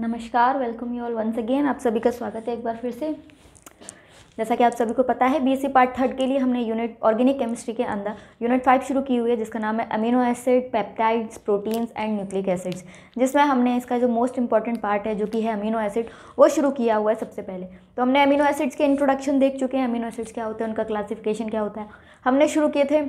नमस्कार welcome you all once again आप सभी का स्वागत है एक बार फिर से जैसा कि आप सभी को पता है बीएससी पार्ट थर्ड के लिए हमने यूनिट ऑर्गेनिक केमिस्ट्री के अंदर यूनिट फाइव शुरू की हुई है जिसका नाम है amino acid peptides proteins and nucleic acids जिसमें हमने इसका जो मोस्ट इंपॉर्टेंट पार्ट है जो कि है अमीनो एसिड वो शुरू किया हुआ है सबसे पहले तो हमने अमीनो एसिड्स के इंट्रोडक्शन देख चुके हैं अमीनो एसिड्स क्या होते हैं उनका क्लासिफिकेशन क्या होता है हमने शुरू किए थे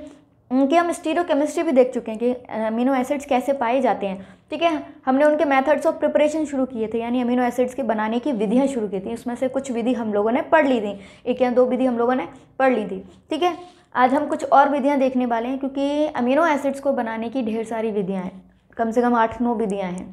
उनके हम केमिस्ट्री भी देख चुके हैं कि अमीनो एसिड्स कैसे पाए जाते हैं ठीक है हमने उनके मेथड्स ऑफ प्रिपरेशन शुरू किए थे यानी अमीनो एसिड्स के बनाने की विधियाँ शुरू की थी उसमें से कुछ विधि हम लोगों ने पढ़ ली थी एक या दो विधि हम लोगों ने पढ़ ली थी ठीक है आज हम कुछ और विधियाँ देखने वाले हैं क्योंकि अमीनो एसिड्स को बनाने की ढेर सारी विधियाँ हैं कम से कम आठ नौ विधियाँ हैं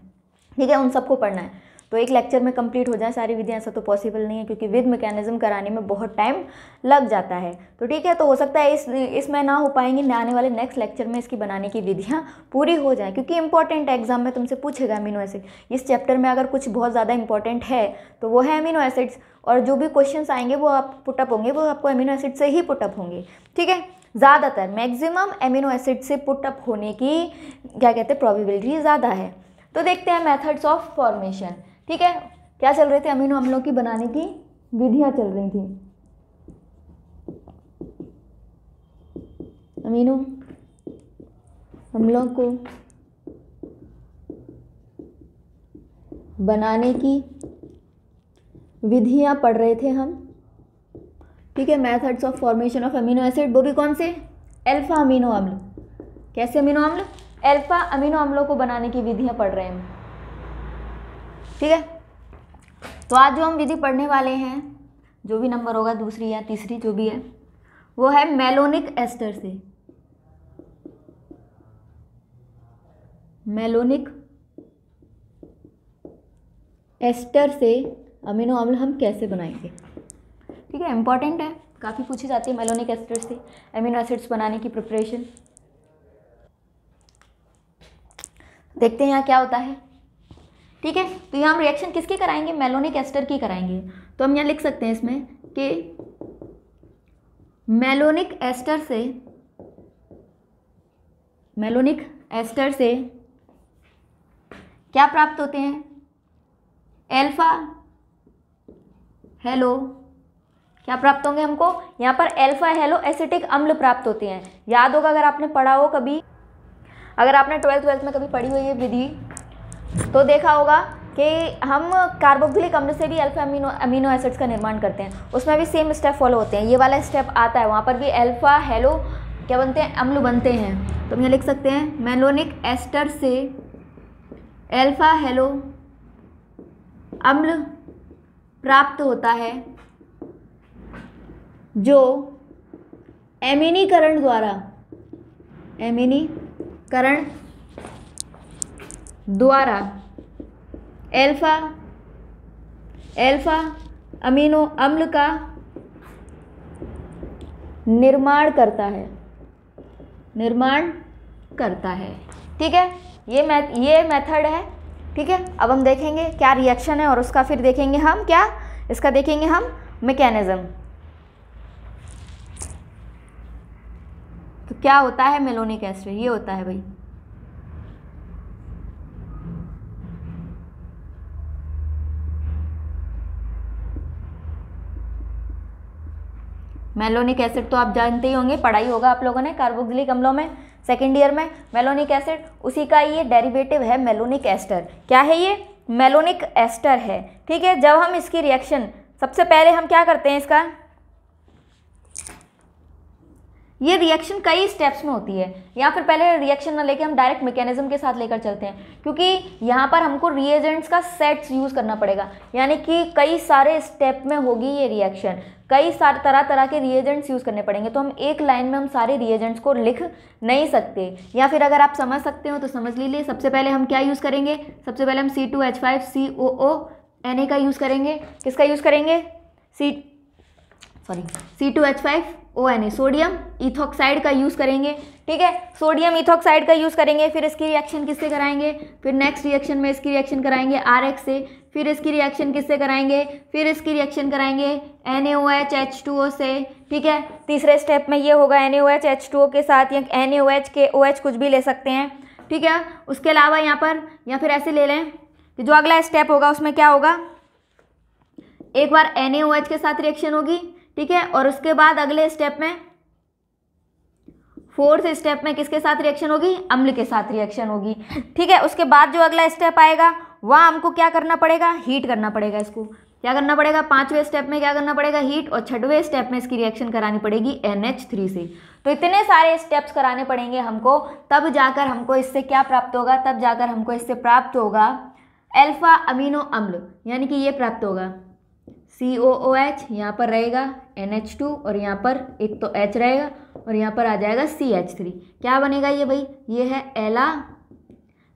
ठीक है उन सबको पढ़ना है तो एक लेक्चर में कंप्लीट हो जाए सारी विधियाँ ऐसा तो पॉसिबल नहीं है क्योंकि विद मैकेनिज्म कराने में बहुत टाइम लग जाता है तो ठीक है तो हो सकता है इस इसमें ना हो पाएंगी आने वाले नेक्स्ट लेक्चर में इसकी बनाने की विधियाँ पूरी हो जाए क्योंकि इंपॉर्टेंट एग्जाम में तुमसे पूछेगा अमीनो एसिड इस चैप्टर में अगर कुछ बहुत ज़्यादा इंपॉर्टेंट है तो वो है अमीनो एसिड्स और जो भी क्वेश्चन आएंगे वो आप पुटअप होंगे वो आपको अमीनो एसिड से ही पुटअप होंगे ठीक है ज़्यादातर मैक्सिमम एमिनो एसिड से पुटअप होने की क्या कहते हैं प्रोबेबिलिटी ज़्यादा है तो देखते हैं मेथड्स ऑफ फॉर्मेशन ठीक है क्या चल रहे थे अमीनो अम्लों की बनाने की विधियां चल रही थी अमीनो अम्लों को बनाने की विधियां पढ़ रहे थे हम ठीक है methods of formation of amino acid वो भी कौन से अल्फ़ा अमीनो अम्ल कैसे अमीनो अम्ल अल्फ़ा अमीनो अम्लों को बनाने की विधियां पढ़ रहे हैं हम ठीक है तो आज जो हम विधि पढ़ने वाले हैं जो भी नंबर होगा दूसरी या तीसरी जो भी है वो है मेलोनिक एस्टर से मेलोनिक एस्टर से अमीनो अम्ल हम कैसे बनाएंगे ठीक है इम्पॉर्टेंट है काफ़ी पूछी जाती है मेलोनिक एस्टर से अमीनो एसिड्स बनाने की प्रिपरेशन देखते हैं यहाँ क्या होता है ठीक है तो यहाँ हम रिएक्शन किसकी कराएंगे मेलोनिक एस्टर की कराएंगे तो हम यहाँ लिख सकते हैं इसमें कि मेलोनिक एस्टर से मेलोनिक एस्टर से क्या प्राप्त होते हैं एल्फा हेलो क्या प्राप्त होंगे हमको यहाँ पर एल्फा हेलो एसिटिक अम्ल प्राप्त होते हैं याद होगा अगर आपने पढ़ा हो कभी अगर आपने ट्वेल्थ ट्वेल्थ में कभी पढ़ी हुई है विधि तो देखा होगा कि हम कार्बोक्लिक अम्ल से भी अल्फा अमीनो अमीनो एसिड्स का निर्माण करते हैं उसमें भी सेम स्टेप फॉलो होते हैं ये वाला स्टेप आता है वहाँ पर भी अल्फा हेलो क्या बनते हैं अम्ल बनते हैं तो हम ये लिख सकते हैं मेलोनिक एस्टर से अल्फा हेलो अम्ल प्राप्त होता है जो एमिनीकरण द्वारा एमिनीकरण द्वारा एल्फा एल्फा अमीनो अम्ल का निर्माण करता है निर्माण करता है ठीक है ये मैथ ये मेथड है ठीक है अब हम देखेंगे क्या रिएक्शन है और उसका फिर देखेंगे हम क्या इसका देखेंगे हम मैकेनिज़्म तो क्या होता है मेलोनिक एसिड ये होता है भाई मेलोनिक एसिड तो आप जानते ही होंगे पढ़ाई होगा आप लोगों ने कार्बोक्सिलिक अम्लों में सेकेंड ईयर में मेलोनिक एसिड उसी का ये डेरिवेटिव है मेलोनिक एस्टर क्या है ये मेलोनिक एस्टर है ठीक है जब हम इसकी रिएक्शन सबसे पहले हम क्या करते हैं इसका ये रिएक्शन कई स्टेप्स में होती है या फिर पहले रिएक्शन ना लेके हम डायरेक्ट मैकेनिज्म के साथ लेकर चलते हैं क्योंकि यहाँ पर हमको रिएजेंट्स का सेट्स यूज़ करना पड़ेगा यानी कि कई सारे स्टेप में होगी ये रिएक्शन कई सारे तरह तरह के रिएजेंट्स यूज़ करने पड़ेंगे तो हम एक लाइन में हम सारे रिएजेंट्स को लिख नहीं सकते या फिर अगर आप समझ सकते हो तो समझ लीजिए सबसे पहले हम क्या यूज़ करेंगे सबसे पहले हम C two H five C O O N A का यूज़ करेंगे किसका यूज़ करेंगे C sorry C two H five O N A sodium ethoxide का यूज़ करेंगे ठीक है सोडियम इथोक्साइड का यूज़ करेंगे फिर इसकी रिएक्शन किससे कराएंगे फिर नेक्स्ट रिएक्शन में इसकी रिएक्शन कराएंगे आर एक्स से फिर इसकी रिएक्शन किससे कराएंगे फिर इसकी रिएक्शन कराएंगे N A O H H two O से ठीक है तीसरे स्टेप में ये होगा N A O H H two O के साथ या एन ए एच के ओ एच कुछ भी ले सकते हैं ठीक है उसके अलावा यहाँ पर या फिर ऐसे ले लें कि जो अगला स्टेप होगा उसमें क्या होगा एक बार एन एच के साथ रिएक्शन होगी ठीक है और उसके बाद अगले स्टेप में फोर्थ स्टेप में किसके साथ रिएक्शन होगी अम्ल के साथ रिएक्शन होगी ठीक है उसके बाद जो अगला स्टेप आएगा वह हमको क्या करना पड़ेगा हीट करना पड़ेगा इसको क्या करना पड़ेगा पांचवें स्टेप में क्या करना पड़ेगा हीट और छठवें स्टेप में इसकी रिएक्शन करानी पड़ेगी एन एच थ्री से तो इतने सारे स्टेप्स कराने पड़ेंगे हमको तब जाकर हमको इससे क्या प्राप्त होगा तब जाकर हमको इससे प्राप्त होगा एल्फ़ा अमीनो अम्ल यानी कि ये प्राप्त होगा सी ओ ओ एच यहाँ पर रहेगा एन एच टू और यहाँ पर एक तो एच रहेगा और यहाँ पर आ जाएगा सी एच थ्री क्या बनेगा ये भाई ये है एला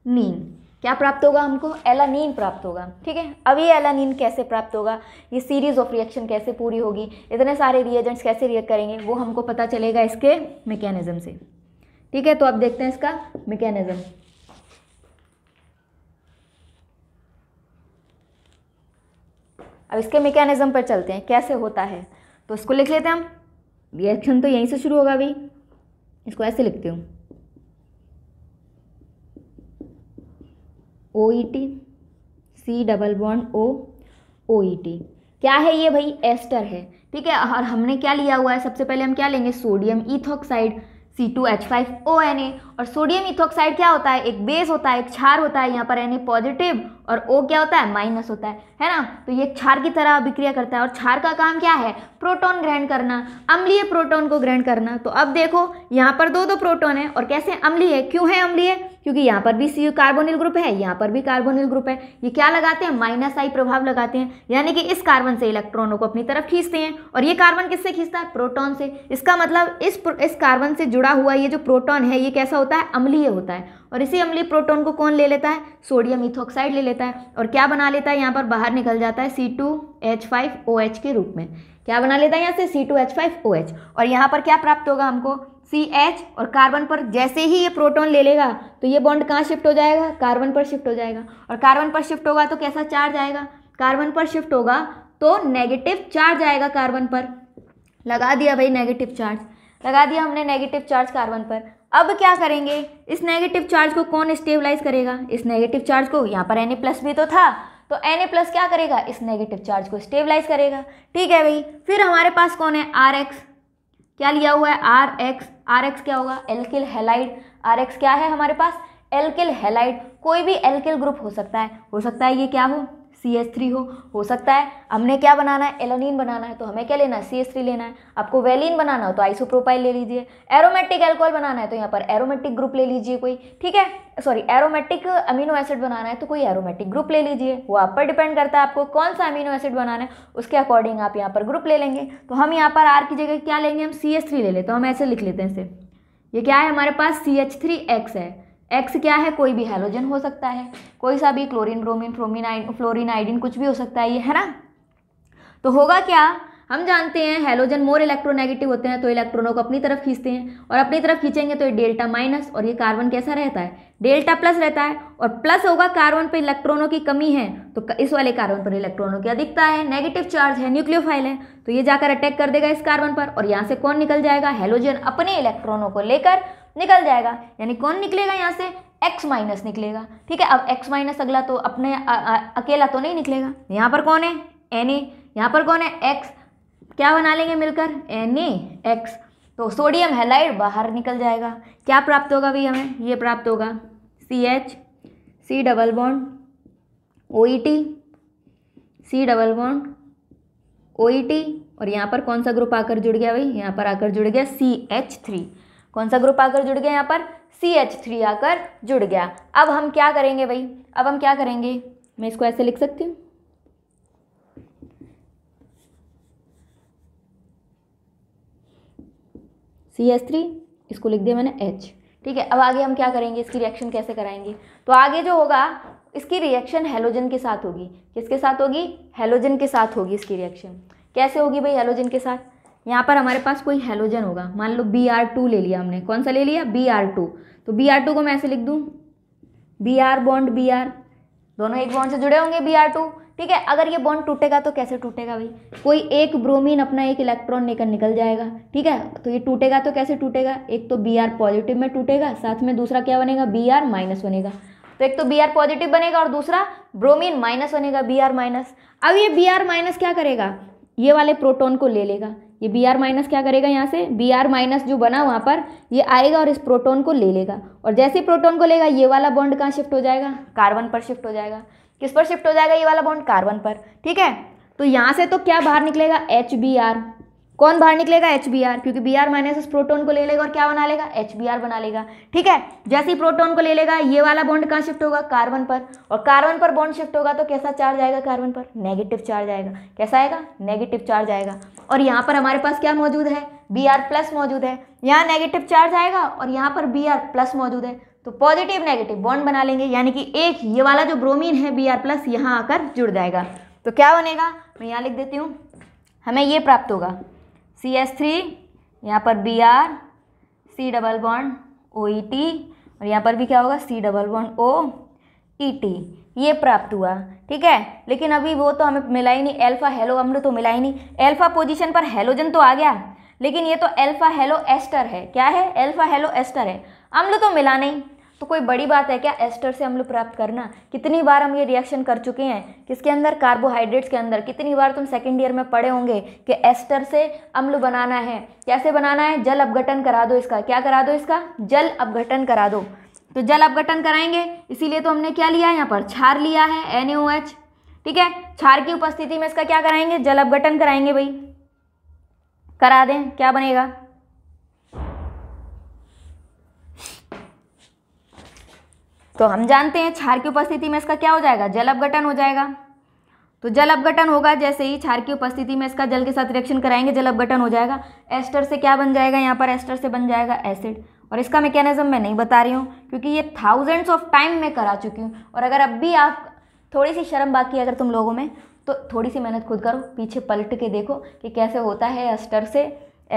नीन क्या प्राप्त होगा हमको एलानीन प्राप्त होगा ठीक है अब ये एलानीन कैसे प्राप्त होगा ये सीरीज़ ऑफ रिएक्शन कैसे पूरी होगी इतने सारे रिएजेंट्स कैसे रिएक्ट करेंगे वो हमको पता चलेगा इसके मैकेनिज़्म से ठीक है तो अब देखते हैं इसका मैकेनिज़्म अब इसके मैकेनिज़्म पर चलते हैं कैसे होता है तो इसको लिख लेते हैं हम रिएक्शन तो यहीं से शुरू होगा अभी इसको ऐसे लिखती हूँ O E T C double bond O O E T क्या है ये भाई एस्टर है ठीक है और हमने क्या लिया हुआ है सबसे पहले हम क्या लेंगे sodium ethoxide C two H five O N A और सोडियम इथोक्साइड क्या होता है एक बेस होता है एक क्षार होता है यहाँ पर यानी पॉजिटिव और ओ क्या होता है माइनस होता है है ना तो ये क्षार की तरह अभिक्रिया करता है और क्षार का काम क्या है प्रोटॉन ग्रहण करना अम्लीय प्रोटॉन को ग्रहण करना तो अब देखो यहाँ पर दो दो प्रोटोन है और कैसे अम्लीय है क्यों है अम्लीय क्योंकि यहाँ पर भी सी कार्बोनिल ग्रुप है यहाँ पर भी कार्बोनिल ग्रुप है ये क्या लगाते हैं माइनस आई प्रभाव लगाते हैं यानी कि इस कार्बन से इलेक्ट्रॉनों को अपनी तरफ खींचते हैं और ये कार्बन किससे खींचता है प्रोटॉन से इसका मतलब इस इस कार्बन से जुड़ा हुआ ये जो प्रोटॉन है ये कैसा होता होता है अम्लीय होता है और इसी अम्लीय प्रोटोन को कौन ले लेता है सोडियम इथोक्साइड ले लेता है और क्या बना लेता है यहाँ पर बाहर निकल जाता है C two H five O H के रूप में क्या बना लेता है यहाँ से C two H five O H और यहाँ पर क्या प्राप्त होगा हमको सी एच और कार्बन पर जैसे ही ये प्रोटोन ले लेगा तो ये बॉन्ड कहाँ शिफ्ट हो जाएगा कार्बन पर शिफ्ट हो जाएगा और कार्बन पर शिफ्ट होगा तो कैसा चार्ज आएगा कार्बन पर शिफ्ट होगा तो नेगेटिव चार्ज आएगा कार्बन पर लगा दिया भाई नेगेटिव चार्ज लगा दिया हमने नेगेटिव चार्ज कार्बन पर अब क्या करेंगे इस नेगेटिव चार्ज को कौन स्टेबलाइज करेगा इस नेगेटिव चार्ज को यहाँ पर एन ए प्लस भी तो था तो एन ए प्लस क्या करेगा इस नेगेटिव चार्ज को स्टेबलाइज करेगा ठीक है भाई फिर हमारे पास कौन है आर एक्स क्या लिया हुआ है आर एक्स आर एक्स क्या होगा एल्किल हेलाइड आर एक्स क्या है हमारे पास एल्किल हेलाइड कोई भी एल्किल ग्रुप हो सकता है हो सकता है ये क्या हो सी एस थ्री हो हो सकता है हमने क्या बनाना है एलोनिन बनाना है तो हमें क्या लेना है सी एस थ्री लेना है आपको वेलिन बनाना हो तो आइसोप्रोपाइल ले लीजिए एरोमेटिक एल्कोहल बनाना है तो यहाँ पर एरोमेटिक ग्रुप ले लीजिए कोई ठीक है सॉरी एरोमेटिक अमीनो एसिड बनाना है तो कोई एरोमेटिक ग्रुप ले लीजिए वो आप पर डिपेंड करता है आपको कौन सा अमीनो एसिड बनाना है उसके अकॉर्डिंग आप यहाँ पर ग्रुप ले लेंगे तो हम यहाँ पर आर की जगह क्या लेंगे हम सी एस थ्री ले लेते हैं तो हम ऐसे लिख लेते हैं इसे ये क्या है हमारे पास सी एच थ्री एक्स है एक्स क्या है कोई भी हेलोजन हो सकता है कोई सा भी क्लोरीन ब्रोमीन फ्रोमिन फ्लोरिन आइडिन कुछ भी हो सकता है ये है ना तो होगा क्या हम जानते हैं हेलोजन मोर इलेक्ट्रोनेगेटिव होते हैं तो इलेक्ट्रॉनों को अपनी तरफ खींचते हैं और अपनी तरफ खींचेंगे तो ये डेल्टा माइनस और ये कार्बन कैसा रहता है डेल्टा प्लस रहता है और प्लस होगा कार्बन पर इलेक्ट्रॉनों की कमी है तो इस वाले कार्बन पर इलेक्ट्रॉनों की अधिकता है नेगेटिव चार्ज है न्यूक्लियोफाइल है तो ये जाकर अटैक कर देगा इस कार्बन पर और यहाँ से कौन निकल जाएगा हेलोजन अपने इलेक्ट्रॉनों को लेकर निकल जाएगा यानी कौन निकलेगा यहाँ से x माइनस निकलेगा ठीक है अब x माइनस अगला तो अपने आ, आ, अकेला तो नहीं निकलेगा यहाँ पर कौन है एन ए यहाँ पर कौन है x क्या बना लेंगे मिलकर एन ए एक्स तो सोडियम हेलाइड बाहर निकल जाएगा क्या प्राप्त होगा भाई हमें ये प्राप्त होगा C H C double bond O E T C double bond O E T और यहाँ पर कौन सा ग्रुप आकर जुड़ गया भाई यहाँ पर आकर जुड़ गया सी एच थ्री कौन सा ग्रुप आकर जुड़ गया यहाँ पर सी एच थ्री आकर जुड़ गया अब हम क्या करेंगे भाई अब हम क्या करेंगे मैं इसको ऐसे लिख सकती हूँ सी एच थ्री इसको लिख दिया मैंने एच ठीक है अब आगे हम क्या करेंगे इसकी रिएक्शन कैसे कराएंगे तो आगे जो होगा इसकी रिएक्शन हेलोजन के साथ होगी किसके साथ होगी हेलोजन के साथ होगी इसकी रिएक्शन कैसे होगी भाई हेलोजन के साथ यहाँ पर हमारे पास कोई हेलोजन होगा मान लो बी आर टू ले लिया हमने कौन सा ले लिया बी आर टू तो बी आर टू को मैं ऐसे लिख दूँ B R bond B R दोनों एक बॉन्ड से जुड़े होंगे बी आर टू ठीक है अगर ये बॉन्ड टूटेगा तो कैसे टूटेगा भाई कोई एक ब्रोमीन अपना एक इलेक्ट्रॉन लेकर निकल जाएगा ठीक है तो ये टूटेगा तो कैसे टूटेगा एक तो बी आर पॉजिटिव में टूटेगा साथ में दूसरा क्या बनेगा बी आर माइनस बनेगा तो एक तो बी आर पॉजिटिव बनेगा और दूसरा ब्रोमीन माइनस बनेगा बी आर माइनस अब ये बी आर माइनस क्या करेगा ये वाले प्रोटोन को ले लेगा ये बी आर माइनस क्या करेगा यहाँ से बी आर माइनस जो बना वहाँ पर ये आएगा और इस प्रोटोन को ले लेगा और जैसे प्रोटोन को लेगा ये वाला बॉन्ड कहाँ शिफ्ट हो जाएगा कार्बन पर शिफ्ट हो जाएगा किस पर शिफ्ट हो जाएगा ये वाला बॉन्ड कार्बन पर ठीक है तो यहाँ से तो क्या बाहर निकलेगा एच बी आर कौन बाहर निकलेगा एच बी आर क्योंकि बी आर माइनस उस प्रोटोन को ले लेगा और क्या बना लेगा एच बी आर बना लेगा ठीक है जैसे ही प्रोटोन को ले लेगा ये वाला बॉन्ड कहाँ शिफ्ट होगा कार्बन पर और कार्बन पर बॉन्ड शिफ्ट होगा तो कैसा चार्ज आएगा कार्बन पर नेगेटिव चार्ज आएगा कैसा आएगा नेगेटिव चार्ज आएगा और यहाँ पर हमारे पास क्या मौजूद है बी आर प्लस मौजूद है यहाँ नेगेटिव चार्ज आएगा और यहाँ पर बी आर प्लस मौजूद है तो पॉजिटिव नेगेटिव बॉन्ड बना लेंगे यानी कि एक ये वाला जो ब्रोमीन है बी आर प्लस यहाँ आकर जुड़ जाएगा तो क्या बनेगा मैं यहाँ लिख देती हूँ हमें ये प्राप्त होगा सी एस थ्री यहाँ पर B R C double bond O E T और यहाँ पर भी क्या होगा C double bond O T e ये प्राप्त हुआ ठीक है लेकिन अभी वो तो हमें मिला ही नहीं एल्फा हेलो अम्ल तो मिला ही नहीं एल्फा पोजीशन पर हेलोजन तो आ गया लेकिन ये तो एल्फा हेलो एस्टर है क्या है एल्फा हेलो एस्टर है अम्ल तो मिला नहीं तो कोई बड़ी बात है क्या एस्टर से अम्ल प्राप्त करना कितनी बार हम ये रिएक्शन कर चुके हैं किसके अंदर कार्बोहाइड्रेट्स के अंदर कितनी बार तुम सेकेंड ईयर में पढ़े होंगे कि एस्टर से अम्ल बनाना है कैसे बनाना है जल अपघटन करा दो इसका क्या करा दो इसका जल अपघटन करा दो तो जल अपघटन कराएंगे इसीलिए तो हमने क्या लिया यहाँ पर छार लिया है एन ठीक है छार की उपस्थिति में इसका क्या कराएंगे जल अपघटन कराएंगे भाई करा दें क्या बनेगा तो हम जानते हैं छार की उपस्थिति में इसका क्या हो जाएगा जल अपघटन हो जाएगा तो जल अपघटन होगा जैसे ही छार की उपस्थिति में इसका जल के साथ रिएक्शन कराएंगे जल अपघटन हो जाएगा एस्टर से क्या बन जाएगा यहाँ पर एस्टर से बन जाएगा एसिड और इसका मैकेनिज़्म मैं नहीं बता रही हूँ क्योंकि ये थाउजेंड्स ऑफ टाइम मैं करा चुकी हूँ और अगर अब भी आप थोड़ी सी शर्म बाकी है अगर तुम लोगों में तो थोड़ी सी मेहनत खुद करो पीछे पलट के देखो कि कैसे होता है अस्टर से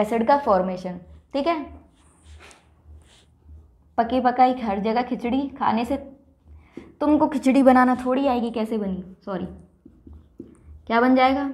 एसिड का फॉर्मेशन ठीक है पकी पकाई हर जगह खिचड़ी खाने से तुमको खिचड़ी बनाना थोड़ी आएगी कैसे बनी सॉरी क्या बन जाएगा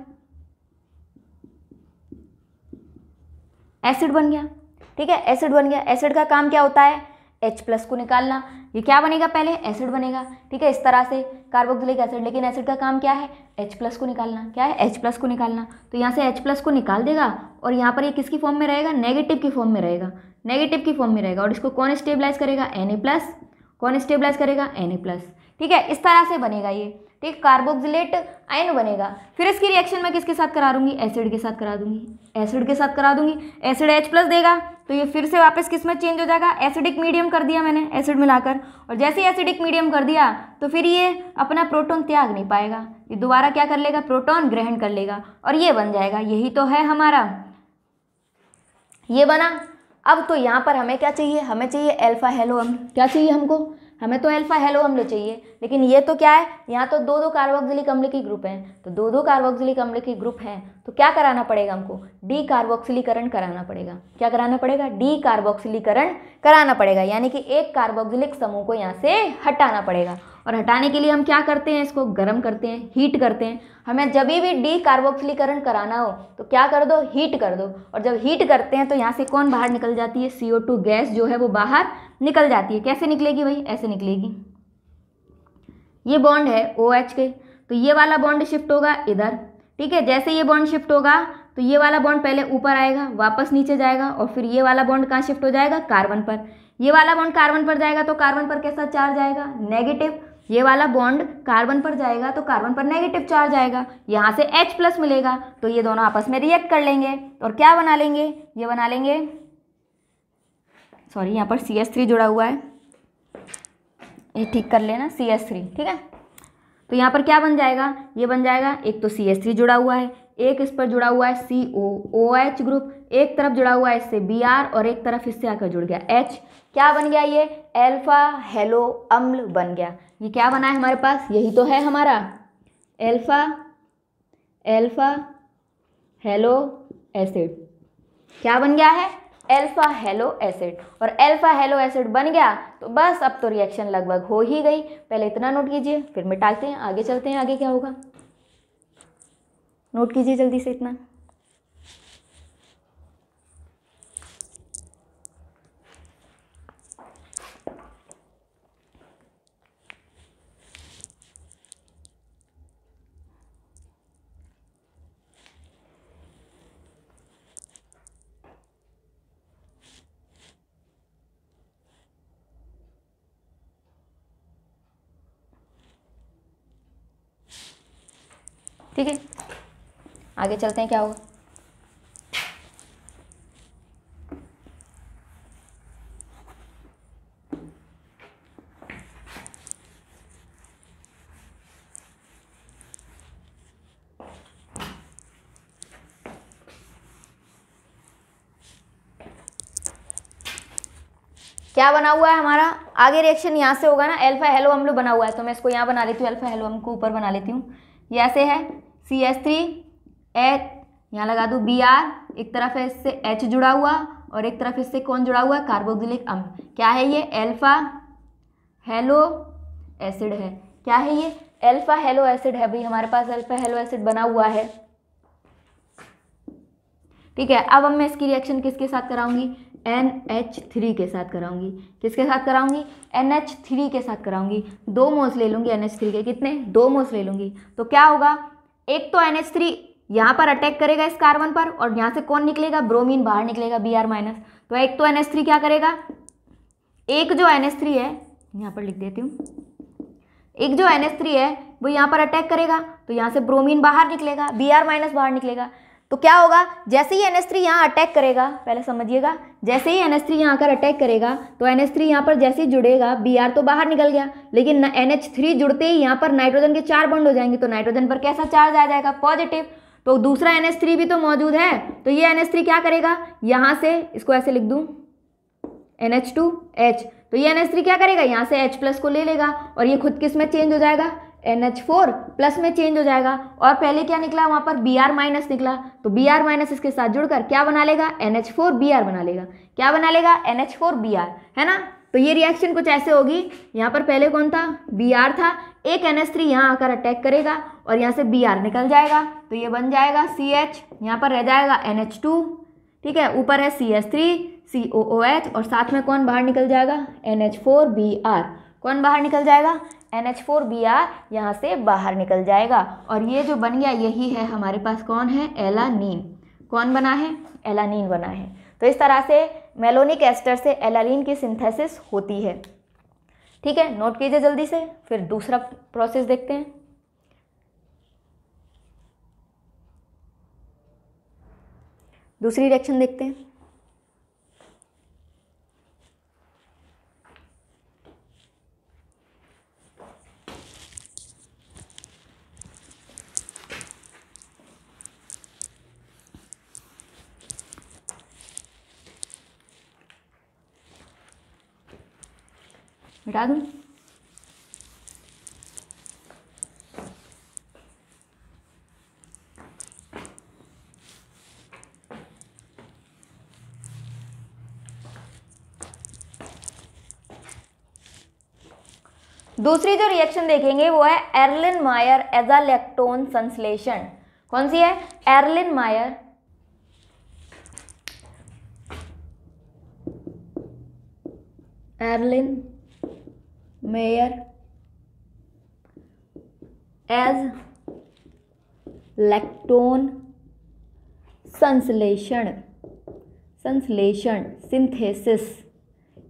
एसिड बन गया ठीक है एसिड बन गया एसिड का काम क्या होता है एच प्लस को निकालना ये क्या बनेगा पहले एसिड बनेगा ठीक है इस तरह से कार्बोक्सिलिक एसिड लेकिन एसिड का काम क्या है एच प्लस को निकालना क्या है एच प्लस को निकालना तो यहाँ से एच प्लस को निकाल देगा और यहाँ पर ये किसकी फॉर्म में रहेगा नेगेटिव की फॉर्म में रहेगा नेगेटिव की फॉर्म में रहेगा और इसको कौन स्टेबलाइज करेगा एन ए प्लस कौन स्टेबलाइज करेगा एन ए प्लस ठीक है इस तरह से बनेगा ये ठीक कार्बोक्सिलेट आयन बनेगा फिर इसकी रिएक्शन मैं किसके साथ करा दूंगी एसिड के साथ करा दूंगी एसिड के साथ करा दूंगी एसिड एच प्लस देगा तो ये फिर से वापस किस में चेंज हो जाएगा एसिडिक मीडियम कर दिया मैंने एसिड मिलाकर और जैसे ही एसिडिक मीडियम कर दिया तो फिर ये अपना प्रोटोन त्याग नहीं पाएगा ये दोबारा क्या कर लेगा प्रोटोन ग्रहण कर लेगा और ये बन जाएगा यही तो है हमारा ये बना अब तो यहाँ पर हमें क्या चाहिए हमें चाहिए एल्फा हेलो हम क्या चाहिए हमको हमें तो एल्फा हेलो अम्ल चाहिए लेकिन ये तो क्या है यहाँ तो दो दो कार्बोक्सिलिक अम्ल की ग्रुप हैं तो दो दो कार्बोक्सिलिक अम्ल की ग्रुप हैं तो क्या कराना पड़ेगा हमको डी कार्बोक्सिलीकरण कराना पड़ेगा क्या कराना पड़ेगा डी कार्बोक्सिलीकरण कराना पड़ेगा यानी कि एक कार्बोक्सिलिक समूह को यहाँ से हटाना पड़ेगा और हटाने के लिए हम क्या करते हैं इसको गर्म करते हैं हीट करते हैं हमें जब भी डी कार्बोक्सिलीकरण कराना हो तो क्या कर दो हीट कर दो और जब हीट करते हैं तो यहाँ से कौन बाहर निकल जाती है सी गैस जो है वो बाहर निकल जाती है कैसे निकलेगी भाई ऐसे निकलेगी ये बॉन्ड है ओ OH के तो ये वाला बॉन्ड शिफ्ट होगा इधर ठीक है जैसे ये बॉन्ड शिफ्ट होगा तो ये वाला बॉन्ड पहले ऊपर आएगा वापस नीचे जाएगा और फिर ये वाला बॉन्ड कहाँ शिफ्ट हो जाएगा कार्बन पर ये वाला बॉन्ड कार्बन पर जाएगा तो कार्बन पर कैसा चार्ज आएगा नेगेटिव ये वाला बॉन्ड कार्बन पर जाएगा तो कार्बन पर नेगेटिव चार्ज आएगा यहाँ से H प्लस मिलेगा तो ये दोनों आपस में रिएक्ट कर लेंगे और क्या बना लेंगे ये बना लेंगे सॉरी यहाँ पर सी एस थ्री जुड़ा हुआ है ये ठीक कर लेना सी एस थ्री ठीक है तो यहाँ पर क्या बन जाएगा ये बन जाएगा एक तो सी एस थ्री जुड़ा हुआ है एक इस पर जुड़ा हुआ है C O O H group एक तरफ जुड़ा हुआ है इससे बी आर और एक तरफ इससे आकर जुड़ गया एच क्या बन गया ये एल्फा हेलो अम्ल बन गया ये क्या बना है हमारे पास यही तो है हमारा एल्फ़ा एल्फ़ा हेलो एसिड क्या बन गया है एल्फ़ा हेलो एसिड और एल्फ़ा हेलो एसिड बन गया तो बस अब तो रिएक्शन लगभग हो ही गई पहले इतना नोट कीजिए फिर मिटाते हैं आगे चलते हैं आगे क्या होगा नोट कीजिए जल्दी से इतना ठीक है आगे चलते हैं क्या होगा क्या बना हुआ है हमारा आगे रिएक्शन यहाँ से होगा ना एल्फा हेलो हम लोग बना हुआ है तो मैं इसको यहाँ बना लेती हूँ अल्फा हेलो हम को ऊपर बना लेती हूँ ये ऐसे है सी एस थ्री एच यहाँ लगा दूँ बी आर एक तरफ है इससे एच जुड़ा हुआ और एक तरफ इससे कौन जुड़ा हुआ है कार्बोक्सिलिक अम्ल क्या है ये एल्फा हेलो एसिड है क्या है ये एल्फा हेलो एसिड है भाई हमारे पास एल्फा हेलो एसिड बना हुआ है ठीक है अब अब मैं इसकी रिएक्शन किसके साथ कराऊंगी एन एच थ्री के साथ कराऊंगी किसके साथ कराऊंगी एन एच थ्री के साथ कराऊंगी दो मोल्स ले लूंगी एन एच थ्री के कितने दो मोल्स ले लूँगी तो क्या होगा एक तो एन एच थ्री यहाँ पर अटैक करेगा इस कार्बन पर और यहाँ से कौन निकलेगा ब्रोमीन बाहर निकलेगा बी आर माइनस तो एक तो एन एच थ्री क्या करेगा एक जो एन एच थ्री है यहाँ पर लिख देती हूँ एक जो एन एच थ्री है वो यहाँ पर अटैक करेगा तो यहाँ से ब्रोमीन बाहर निकलेगा बी आर माइनस बाहर निकलेगा तो क्या होगा जैसे ही एन एस थ्री यहाँ अटैक करेगा पहले समझिएगा जैसे ही एन एस थ्री यहाँ आकर अटैक करेगा तो एन एस थ्री यहाँ पर जैसे ही जुड़ेगा बी आर तो बाहर निकल गया लेकिन एन एच थ्री जुड़ते ही यहाँ पर नाइट्रोजन के चार बंड हो जाएंगे तो नाइट्रोजन पर कैसा चार्ज आ जाएगा पॉजिटिव तो दूसरा एन एस थ्री भी तो मौजूद है तो ये एन एस थ्री क्या करेगा यहाँ से इसको ऐसे लिख दूँ एन एच टू एच तो ये एन एस थ्री क्या करेगा यहाँ से एच प्लस को ले लेगा और ये खुद किस में चेंज हो जाएगा एन एच फोर प्लस में चेंज हो जाएगा और पहले क्या निकला वहाँ पर बी आर माइनस निकला तो बी आर माइनस इसके साथ जुड़कर क्या बना लेगा N H four B R बना लेगा क्या बना लेगा N H four B R है ना तो ये रिएक्शन कुछ ऐसे होगी यहाँ पर पहले कौन था बी आर था एक एन एच थ्री यहाँ आकर अटैक करेगा और यहाँ से बी आर निकल जाएगा तो ये बन जाएगा सी एच यहाँ पर रह जाएगा एन एच टू ठीक है ऊपर है C S three C O O H और साथ में कौन बाहर निकल जाएगा N H four B R कौन बाहर निकल जाएगा N H four B R यहाँ से बाहर निकल जाएगा और ये जो बन गया यही है हमारे पास कौन है एलानीन कौन बना है एलानीन बना है तो इस तरह से मेलोनिक एस्टर से एलानीन की सिंथेसिस होती है ठीक है नोट कीजिए जल्दी से फिर दूसरा प्रोसेस देखते हैं दूसरी रिएक्शन देखते हैं मिटा दूँ दूसरी जो रिएक्शन देखेंगे वो है एर्लिन मायर एजालेक्टोन संश्लेषण कौन सी है एर्लिन मायर एर्लिन मेयर एज लैक्टोन संश्लेषण संश्लेषण सिंथेसिस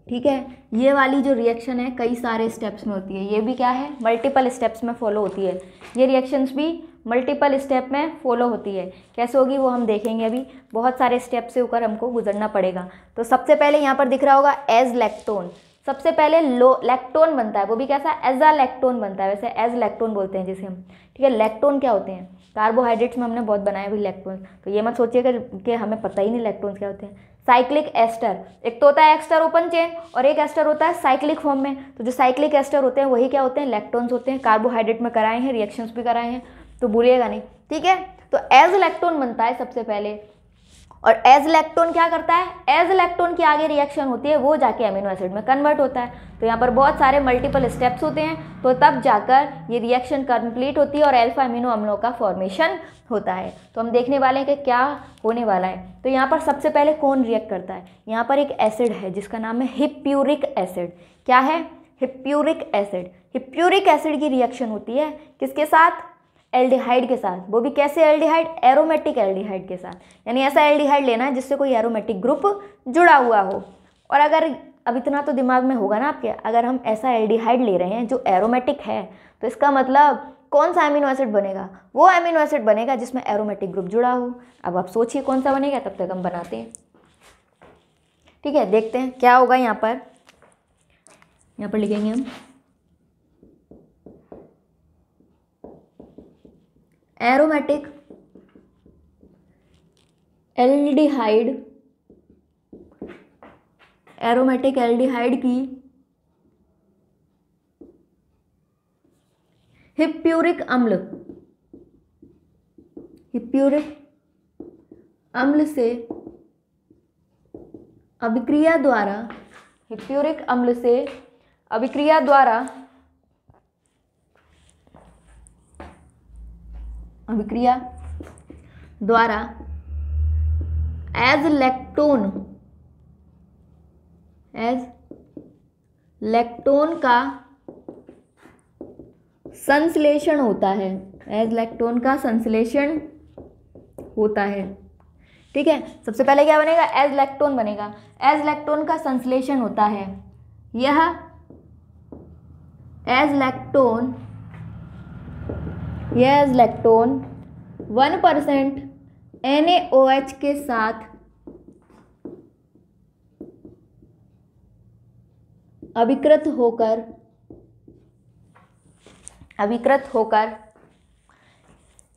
ठीक है ये वाली जो रिएक्शन है कई सारे स्टेप्स में होती है ये भी क्या है मल्टीपल स्टेप्स में फॉलो होती है ये रिएक्शंस भी मल्टीपल स्टेप में फॉलो होती है कैसे होगी वो हम देखेंगे अभी बहुत सारे स्टेप से होकर हमको गुजरना पड़ेगा तो सबसे पहले यहाँ पर दिख रहा होगा एज लैक्टोन सबसे पहले लो लेक्टोन बनता है वो भी कैसा एजा लैक्टोन बनता है वैसे एज लेक्टोन बोलते हैं जिसे हम ठीक है लेक्टोन क्या होते हैं कार्बोहाइड्रेट्स में हमने बहुत बनाए भी लेक्टोन तो ये मत सोचिएगा कि हमें पता ही नहीं लेक्टोन क्या होते हैं साइक्लिक एस्टर एक तो होता है एक्स्टर ओपन चेन और एक एस्टर होता है साइक्लिक फॉर्म में तो जो साइक्लिक एस्टर होते हैं वही क्या होते हैं लेक्टोन्स होते हैं कार्बोहाइड्रेट में कराए हैं रिएक्शंस भी कराए हैं तो भूलिएगा नहीं ठीक है तो एज लेक्टोन बनता है सबसे पहले और एज इलेक्ट्रॉन क्या करता है एज इलेक्ट्रॉन की आगे रिएक्शन होती है वो जाके एमिनो एसिड में कन्वर्ट होता है तो यहाँ पर बहुत सारे मल्टीपल स्टेप्स होते हैं तो तब जाकर ये रिएक्शन कंप्लीट होती है और एल्फा एमिनो अम्लों का फॉर्मेशन होता है तो हम देखने वाले हैं कि क्या होने वाला है तो यहाँ पर सबसे पहले कौन रिएक्ट करता है यहाँ पर एक एसिड है जिसका नाम है हिप्यूरिक एसिड क्या है हिप्यूरिक एसिड हिप्यूरिक एसिड की रिएक्शन होती है किसके साथ एल्डिहाइड के साथ वो भी कैसे एल्डिहाइड एरोमेटिक एल्डिहाइड के साथ यानी ऐसा एल्डिहाइड लेना है जिससे कोई एरोमेटिक ग्रुप जुड़ा हुआ हो और अगर अब इतना तो दिमाग में होगा ना आपके अगर हम ऐसा एल्डिहाइड ले रहे हैं जो एरोमेटिक है तो इसका मतलब कौन सा एमिनो एसिड बनेगा वो एमिनो एसिड बनेगा जिसमें एरोमेटिक ग्रुप जुड़ा हो अब आप सोचिए कौन सा बनेगा तब तक हम बनाते हैं ठीक है देखते हैं क्या होगा यहाँ पर यहाँ पर लिखेंगे हम एरोमेटिक एल्डिहाइड एरोमेटिक एल्डिहाइड की हिप्यूरिक अम्ल हिप्यूरिक अम्ल से अभिक्रिया द्वारा हिप्यूरिक अम्ल से अभिक्रिया द्वारा अभिक्रिया द्वारा एज लेक्टोन एज लेक्टोन का संश्लेषण होता है एज लेक्टोन का संश्लेषण होता है ठीक है सबसे पहले क्या बनेगा एज लेक्टोन बनेगा एज लेक्टोन का संश्लेषण होता है यह एज लेक्टोन यह इलेक्ट्रॉन वन परसेंट एन के साथ अभिकृत होकर अभिकृत होकर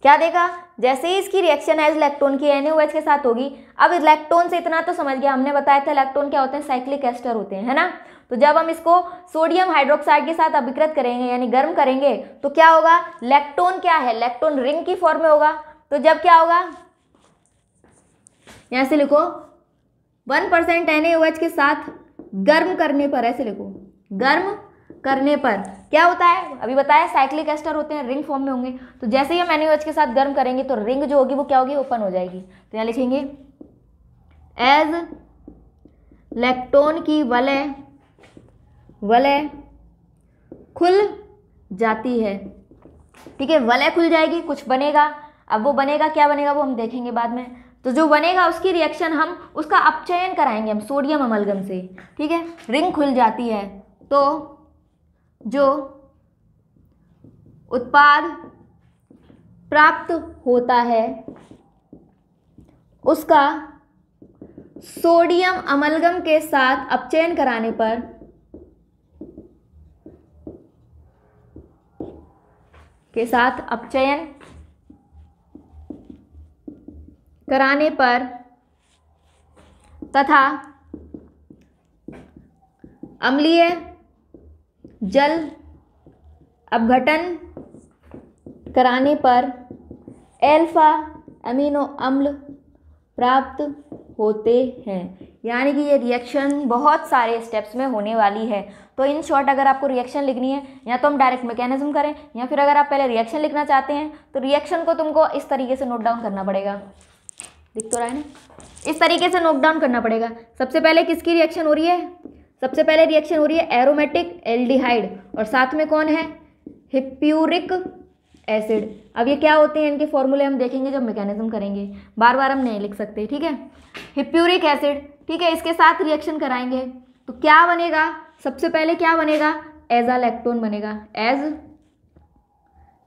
क्या देगा जैसे ही इसकी रिएक्शन एज इलेक्ट्रॉन की एन के साथ होगी अब इलेक्ट्रॉन से इतना तो समझ गया हमने बताया था इलेक्ट्रॉन क्या होते हैं साइक्लिक एस्टर होते हैं है ना तो जब हम इसको सोडियम हाइड्रोक्साइड के साथ अभिकृत करेंगे यानी गर्म करेंगे तो क्या होगा लेक्टोन क्या है लेक्टोन रिंग की फॉर्म में होगा तो जब क्या होगा यहां से लिखो वन परसेंट एन के साथ गर्म करने पर ऐसे लिखो गर्म करने पर क्या होता है अभी बताया साइक्लिक एस्टर होते हैं रिंग फॉर्म में होंगे तो जैसे ही हम एन के साथ गर्म करेंगे तो रिंग जो होगी वो क्या होगी ओपन हो जाएगी तो यहां लिखेंगे एज लेक्टोन की वलय वलय खुल जाती है ठीक है वलय खुल जाएगी कुछ बनेगा अब वो बनेगा क्या बनेगा वो हम देखेंगे बाद में तो जो बनेगा उसकी रिएक्शन हम उसका अपचयन कराएंगे हम सोडियम अमलगम से ठीक है रिंग खुल जाती है तो जो उत्पाद प्राप्त होता है उसका सोडियम अमलगम के साथ अपचयन कराने पर के साथ अपचयन कराने पर तथा अम्लीय जल अपघटन कराने पर एल्फा अमीनो अम्ल प्राप्त होते हैं यानी कि ये रिएक्शन बहुत सारे स्टेप्स में होने वाली है तो इन शॉर्ट अगर आपको रिएक्शन लिखनी है या तो हम डायरेक्ट मैकेनिज्म करें या फिर अगर आप पहले रिएक्शन लिखना चाहते हैं तो रिएक्शन को तुमको इस तरीके से नोट डाउन करना पड़ेगा दिख तो रहा है ना इस तरीके से नोट डाउन करना पड़ेगा सबसे पहले किसकी रिएक्शन हो रही है सबसे पहले रिएक्शन हो रही है एरोमेटिक एल्डिहाइड और साथ में कौन है हिप्यूरिक एसिड अब ये क्या होते हैं इनके फॉर्मूले हम देखेंगे जब मैकेनिज्म करेंगे बार बार हम नहीं लिख सकते ठीक है हिप्यूरिक एसिड ठीक है इसके साथ रिएक्शन कराएंगे तो क्या बनेगा सबसे पहले क्या बनेगा एजा लेक्टोन बनेगा एज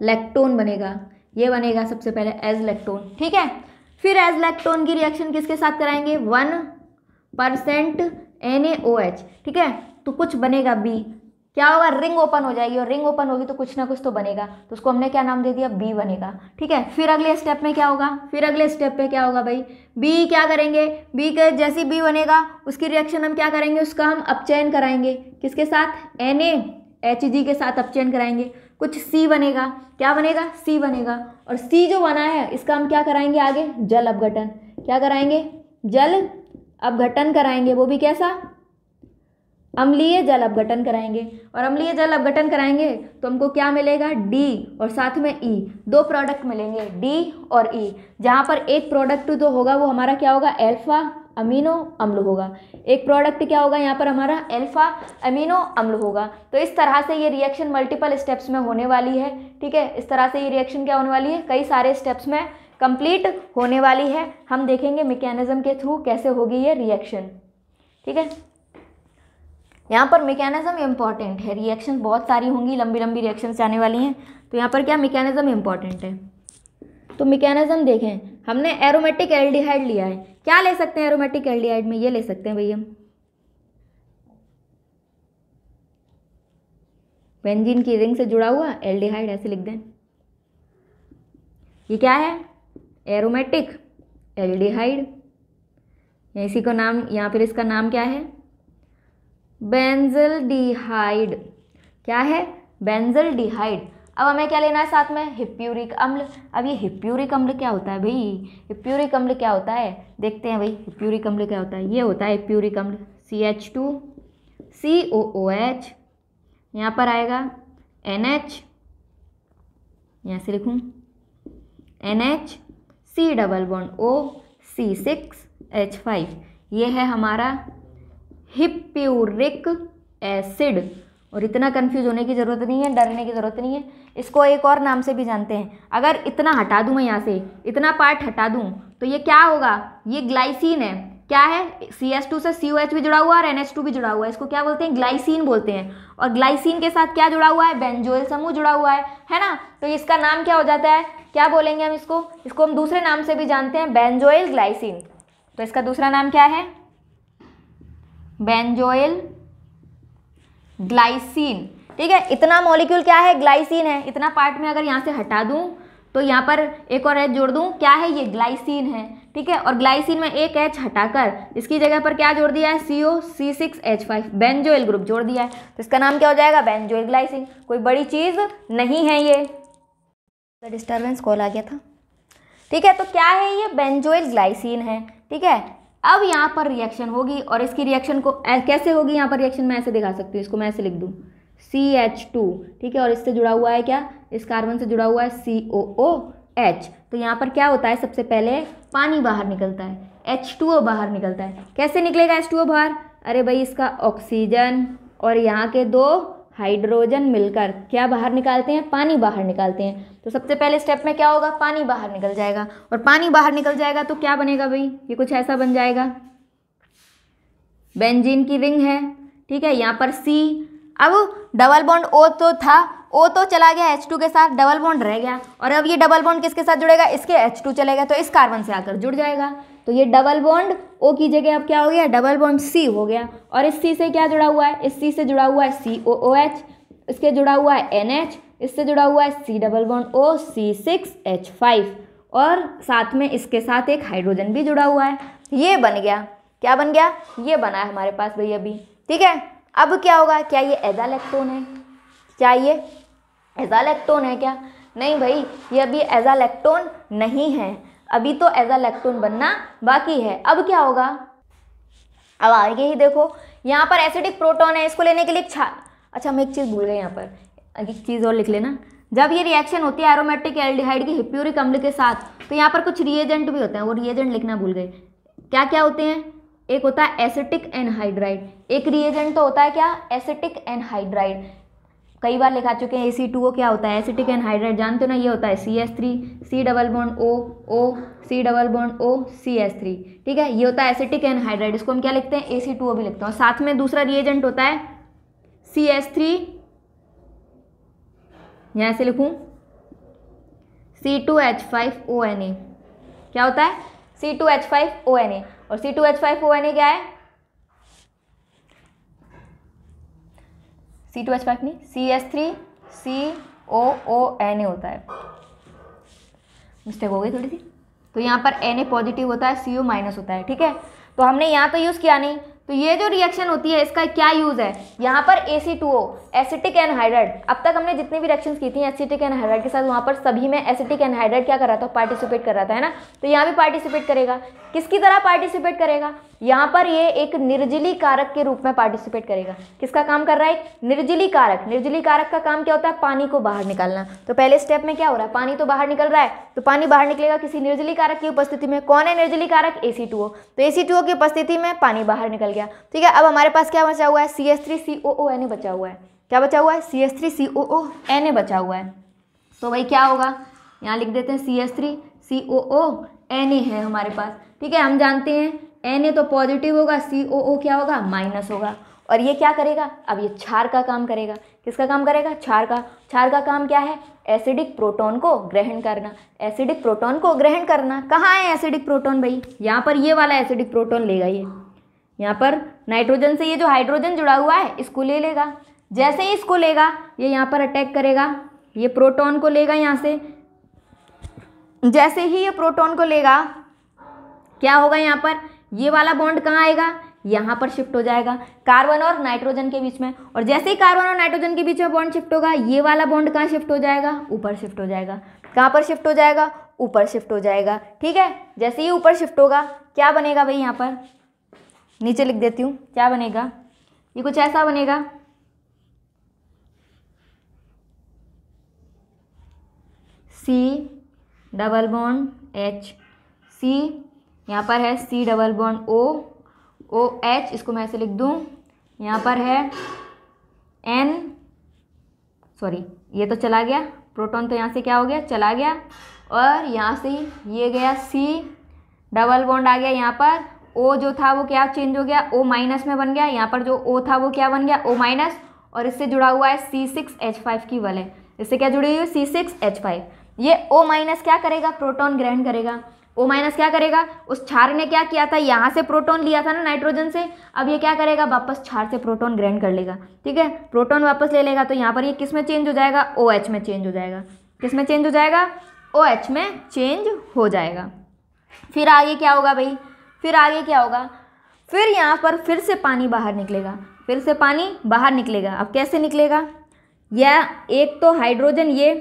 लेक्टोन बनेगा ये बनेगा सबसे पहले एज लेक्टोन ठीक है फिर एज लेक्टोन की रिएक्शन किसके साथ कराएंगे वन परसेंट एन ठीक है तो कुछ बनेगा बी क्या होगा रिंग ओपन हो जाएगी और रिंग ओपन होगी तो कुछ ना कुछ तो बनेगा तो उसको हमने क्या नाम दे दिया बी बनेगा ठीक है फिर अगले स्टेप में क्या होगा फिर अगले स्टेप पे क्या होगा भाई बी क्या करेंगे बी के जैसे बी बनेगा उसकी रिएक्शन हम क्या करेंगे उसका हम अपचयन कराएंगे किसके साथ एन एच जी के साथ अपचयन कराएंगे कुछ सी बनेगा क्या बनेगा सी बनेगा और सी जो बना है इसका हम क्या कराएंगे आगे जल अपघटन क्या कराएंगे जल अपघटन कराएंगे वो भी कैसा अम्लीय जल अपघटन कराएंगे और अम्लीय जल अपघटन कराएंगे तो हमको क्या मिलेगा डी और साथ में ई e, दो प्रोडक्ट मिलेंगे डी और ई e, जहाँ पर एक प्रोडक्ट जो होगा वो हमारा क्या होगा एल्फा अमीनो अम्ल होगा एक प्रोडक्ट क्या होगा यहाँ पर हमारा एल्फा अमीनो अम्ल होगा तो इस तरह से ये रिएक्शन मल्टीपल स्टेप्स में होने वाली है ठीक है इस तरह से ये रिएक्शन क्या होने वाली है कई सारे स्टेप्स में कंप्लीट होने वाली है हम देखेंगे मैकेनिज्म के थ्रू कैसे होगी ये रिएक्शन ठीक है यहाँ पर मेकेनिज्म इंपॉर्टेंट है रिएक्शन बहुत सारी होंगी लंबी लंबी रिएक्शन आने वाली हैं तो यहाँ पर क्या मेकेनिज्म इंपॉर्टेंट है तो मेकेनिज़म देखें हमने एरोमेटिक एल्डिहाइड लिया है क्या ले सकते हैं एरोमेटिक एल्डिहाइड में ये ले सकते हैं भैया बेंजीन की रिंग से जुड़ा हुआ एल्डिहाइड ऐसे लिख दें ये क्या है एरोमेटिक एल्डिहाइड इसी को नाम यहाँ पर इसका नाम क्या है बेंजल डिहाइड क्या है बेंजल डिहाइड अब हमें क्या लेना है साथ में हिप्यूरिक अम्ल अब ये हिप्यूरिक अम्ल क्या होता है भाई हिप्यूरिक अम्ल क्या होता है देखते हैं भाई हिप्यूरिक अम्ल क्या होता है ये होता है हिप्यूरिक अम्ल C H two C O O H यहाँ पर आएगा एन एच यहाँ से लिखूँ N H C double one O C six H five ये है हमारा हिप्यूरिक एसिड और इतना कंफ्यूज होने की ज़रूरत नहीं है डरने की ज़रूरत नहीं है इसको एक और नाम से भी जानते हैं अगर इतना हटा दूँ मैं यहाँ से इतना पार्ट हटा दूँ तो ये क्या होगा ये ग्लाइसिन है क्या है सी एस टू से सी ओ एच भी जुड़ा हुआ है और एन एच टू भी जुड़ा हुआ है इसको क्या बोलते हैं ग्लाइसिन बोलते हैं और ग्लाइसिन के साथ क्या जुड़ा हुआ है बेंजोइल समूह जुड़ा हुआ है है ना तो इसका नाम क्या हो जाता है क्या बोलेंगे हम इसको इसको हम दूसरे नाम से भी जानते हैं बेंजोइल ग्लाइसिन तो इसका दूसरा नाम क्या है बेंजोइल ग्लाइसिन ठीक है इतना मॉलिक्यूल क्या है ग्लाइसिन है इतना पार्ट में अगर यहाँ से हटा दूँ तो यहाँ पर एक और एच जोड़ दूँ क्या है ये ग्लाइसिन है ठीक है और ग्लाइसिन में एक एच हटाकर इसकी जगह पर क्या जोड़ दिया है C O C six H five benzoyl group जोड़ दिया है तो इसका नाम क्या हो जाएगा बेंजोइल ग्लाइसिन कोई बड़ी चीज़ नहीं है ये डिस्टर्बेंस कॉल आ गया था ठीक है तो क्या है ये बेंजोइल ग्लाइसिन है ठीक है अब यहाँ पर रिएक्शन होगी और इसकी रिएक्शन को कैसे होगी यहाँ पर रिएक्शन मैं ऐसे दिखा सकती हूँ इसको मैं ऐसे लिख दूँ सी एच टू ठीक है और इससे जुड़ा हुआ है क्या इस कार्बन से जुड़ा हुआ है सी ओ ओ एच तो यहाँ पर क्या होता है सबसे पहले पानी बाहर निकलता है एच टू ओ बाहर निकलता है कैसे निकलेगा एच टू ओ बाहर अरे भाई इसका ऑक्सीजन और यहाँ के दो हाइड्रोजन मिलकर क्या बाहर निकालते हैं पानी बाहर निकालते हैं तो सबसे पहले स्टेप में क्या होगा पानी बाहर निकल जाएगा और पानी बाहर निकल जाएगा तो क्या बनेगा भाई ये कुछ ऐसा बन जाएगा बेंजीन की रिंग है ठीक है यहाँ पर सी अब डबल बॉन्ड ओ तो था ओ तो चला गया एच टू के साथ डबल बॉन्ड रह गया और अब ये डबल बॉन्ड किसके साथ जुड़ेगा इसके एच टू चलेगा तो इस कार्बन से आकर जुड़ जाएगा तो ये डबल बॉन्ड ओ की जगह अब क्या हो गया डबल बॉन्ड सी हो गया और इस सी से क्या जुड़ा हुआ है इस सी से जुड़ा हुआ है सी ओ ओ एच इसके जुड़ा हुआ है एन एच इससे जुड़ा हुआ है C double bond O C six H five और साथ में इसके साथ एक हाइड्रोजन भी जुड़ा हुआ है ये बन गया क्या बन गया ये बना है हमारे पास भैया अभी ठीक है अब क्या होगा क्या ये एजाल इलेक्ट्रॉन है क्या ये एजाल इलेक्ट्रॉन है क्या नहीं भाई ये अभी एजाल इलेक्ट्रॉन नहीं है अभी तो एज अ लेक्टोन बनना बाकी है अब क्या होगा अब आगे ही देखो यहाँ पर एसिडिक प्रोटॉन है इसको लेने के लिए छा अच्छा मैं एक चीज़ भूल गई यहाँ पर एक चीज़ और लिख लेना जब ये रिएक्शन होती है एरोमेटिक एल्डिहाइड की हिप्यूरिक अम्ल के साथ तो यहाँ पर कुछ रिएजेंट भी होते हैं वो रिएजेंट लिखना भूल गए क्या क्या होते हैं एक होता है एसिटिक एनहाइड्राइड एक रिएजेंट तो होता है क्या एसिटिक एनहाइड्राइड कई बार लिखा चुके हैं ए सी टू ओ क्या होता है एसिटिक एनहाइड्रेट जानते हो ना ये होता है C S three C double bond O O C double bond O C S three ठीक है ये होता है एसिटिक एनहाइड्रेट इसको हम क्या लिखते हैं ए सी टू ओ भी लिखते हैं साथ में दूसरा रिएजेंट होता है सी एस थ्री यहाँ से लिखूँ C two H five O N A क्या होता है C two H five O N A और C two H five O N A क्या है सी टू एच फाइव नहीं C S three C O O N A होता है mistake हो गई थोड़ी सी तो यहाँ पर एन ए पॉजिटिव होता है सी ओ माइनस होता है ठीक है तो हमने यहाँ तो यूज़ किया नहीं तो ये जो रिएक्शन होती है इसका क्या यूज़ है यहाँ पर A C two O acetic anhydride अब तक हमने जितनी भी रिएक्शन की थी एसिटिक एनहाइड्राइड के साथ वहाँ पर सभी में एसिटिक एनहाइड्राइड क्या कर रहा था पार्टिसिपेट कर रहा था है ना तो यहाँ भी पार्टिसिपेट करेगा किसकी तरह पार्टिसिपेट करेगा यहाँ पर ये एक निर्जली कारक के रूप में पार्टिसिपेट करेगा किसका काम कर रहा है निर्जली कारक निर्जली कारक का काम क्या होता है पानी को बाहर निकालना तो पहले स्टेप में क्या हो रहा है पानी तो बाहर निकल रहा है तो पानी बाहर निकलेगा किसी निर्जली कारक की उपस्थिति में कौन है निर्जली कारक ए तो ए की उपस्थिति में पानी बाहर निकल गया ठीक है अब हमारे पास क्या बचा हुआ है C S three C O O N बचा हुआ है क्या बचा हुआ है C S three C O O N बचा हुआ है तो भाई क्या होगा यहाँ लिख देते हैं C S three C O O N A है हमारे पास ठीक है हम जानते हैं एन ए तो पॉजिटिव होगा सी ओ ओ क्या होगा माइनस होगा और ये क्या करेगा अब ये क्षार का काम करेगा किसका काम करेगा क्षार का क्षार का काम क्या है एसिडिक प्रोटॉन को ग्रहण करना एसिडिक प्रोटॉन को ग्रहण करना कहाँ है एसिडिक प्रोटॉन भाई यहाँ पर ये वाला एसिडिक प्रोटॉन लेगा ये यहाँ पर नाइट्रोजन से ये जो हाइड्रोजन जुड़ा हुआ है इसको ले लेगा जैसे ही इसको लेगा ये यहाँ पर अटैक करेगा ये प्रोटॉन को लेगा यहाँ से जैसे ही ये प्रोटॉन को लेगा क्या होगा यहाँ पर ये वाला बॉन्ड कहाँ आएगा यहाँ पर शिफ्ट हो जाएगा कार्बन और नाइट्रोजन के बीच में और जैसे ही कार्बन और नाइट्रोजन के बीच में बॉन्ड शिफ्ट होगा ये वाला बॉन्ड कहाँ शिफ्ट हो जाएगा ऊपर शिफ्ट हो जाएगा कहाँ पर शिफ्ट हो जाएगा ऊपर शिफ्ट हो जाएगा ठीक है जैसे ही ऊपर शिफ्ट होगा क्या बनेगा भाई यहाँ पर नीचे लिख देती हूँ क्या बनेगा ये कुछ ऐसा बनेगा C double bond H C यहाँ पर है C double bond O O H इसको मैं ऐसे लिख दूँ यहाँ पर है एन सॉरी ये तो चला गया प्रोटॉन तो यहाँ से क्या हो गया चला गया और यहाँ से ये गया सी डबल बॉन्ड आ गया यहाँ पर ओ जो था वो क्या चेंज हो गया ओ माइनस में बन गया यहाँ पर जो ओ था वो क्या बन गया ओ माइनस और इससे जुड़ा हुआ है सी सिक्स एच फाइव की वल है इससे क्या जुड़ी हुई सी सिक्स एच फाइव ये ओ माइनस क्या करेगा प्रोटॉन ग्रहण करेगा ओ माइनस क्या करेगा उस क्षार ने क्या किया था यहाँ से प्रोटोन लिया था ना नाइट्रोजन से अब ये क्या करेगा वापस क्षार से प्रोटोन ग्रहण कर लेगा ठीक है प्रोटोन वापस ले लेगा तो यहाँ पर ये किस में चेंज हो जाएगा ओ OH में चेंज हो जाएगा किस में चेंज हो जाएगा ओ OH में चेंज हो जाएगा फिर आगे क्या होगा भाई फिर आगे क्या होगा फिर यहाँ पर फिर से पानी बाहर निकलेगा फिर से पानी बाहर निकलेगा अब कैसे निकलेगा यह एक तो हाइड्रोजन ये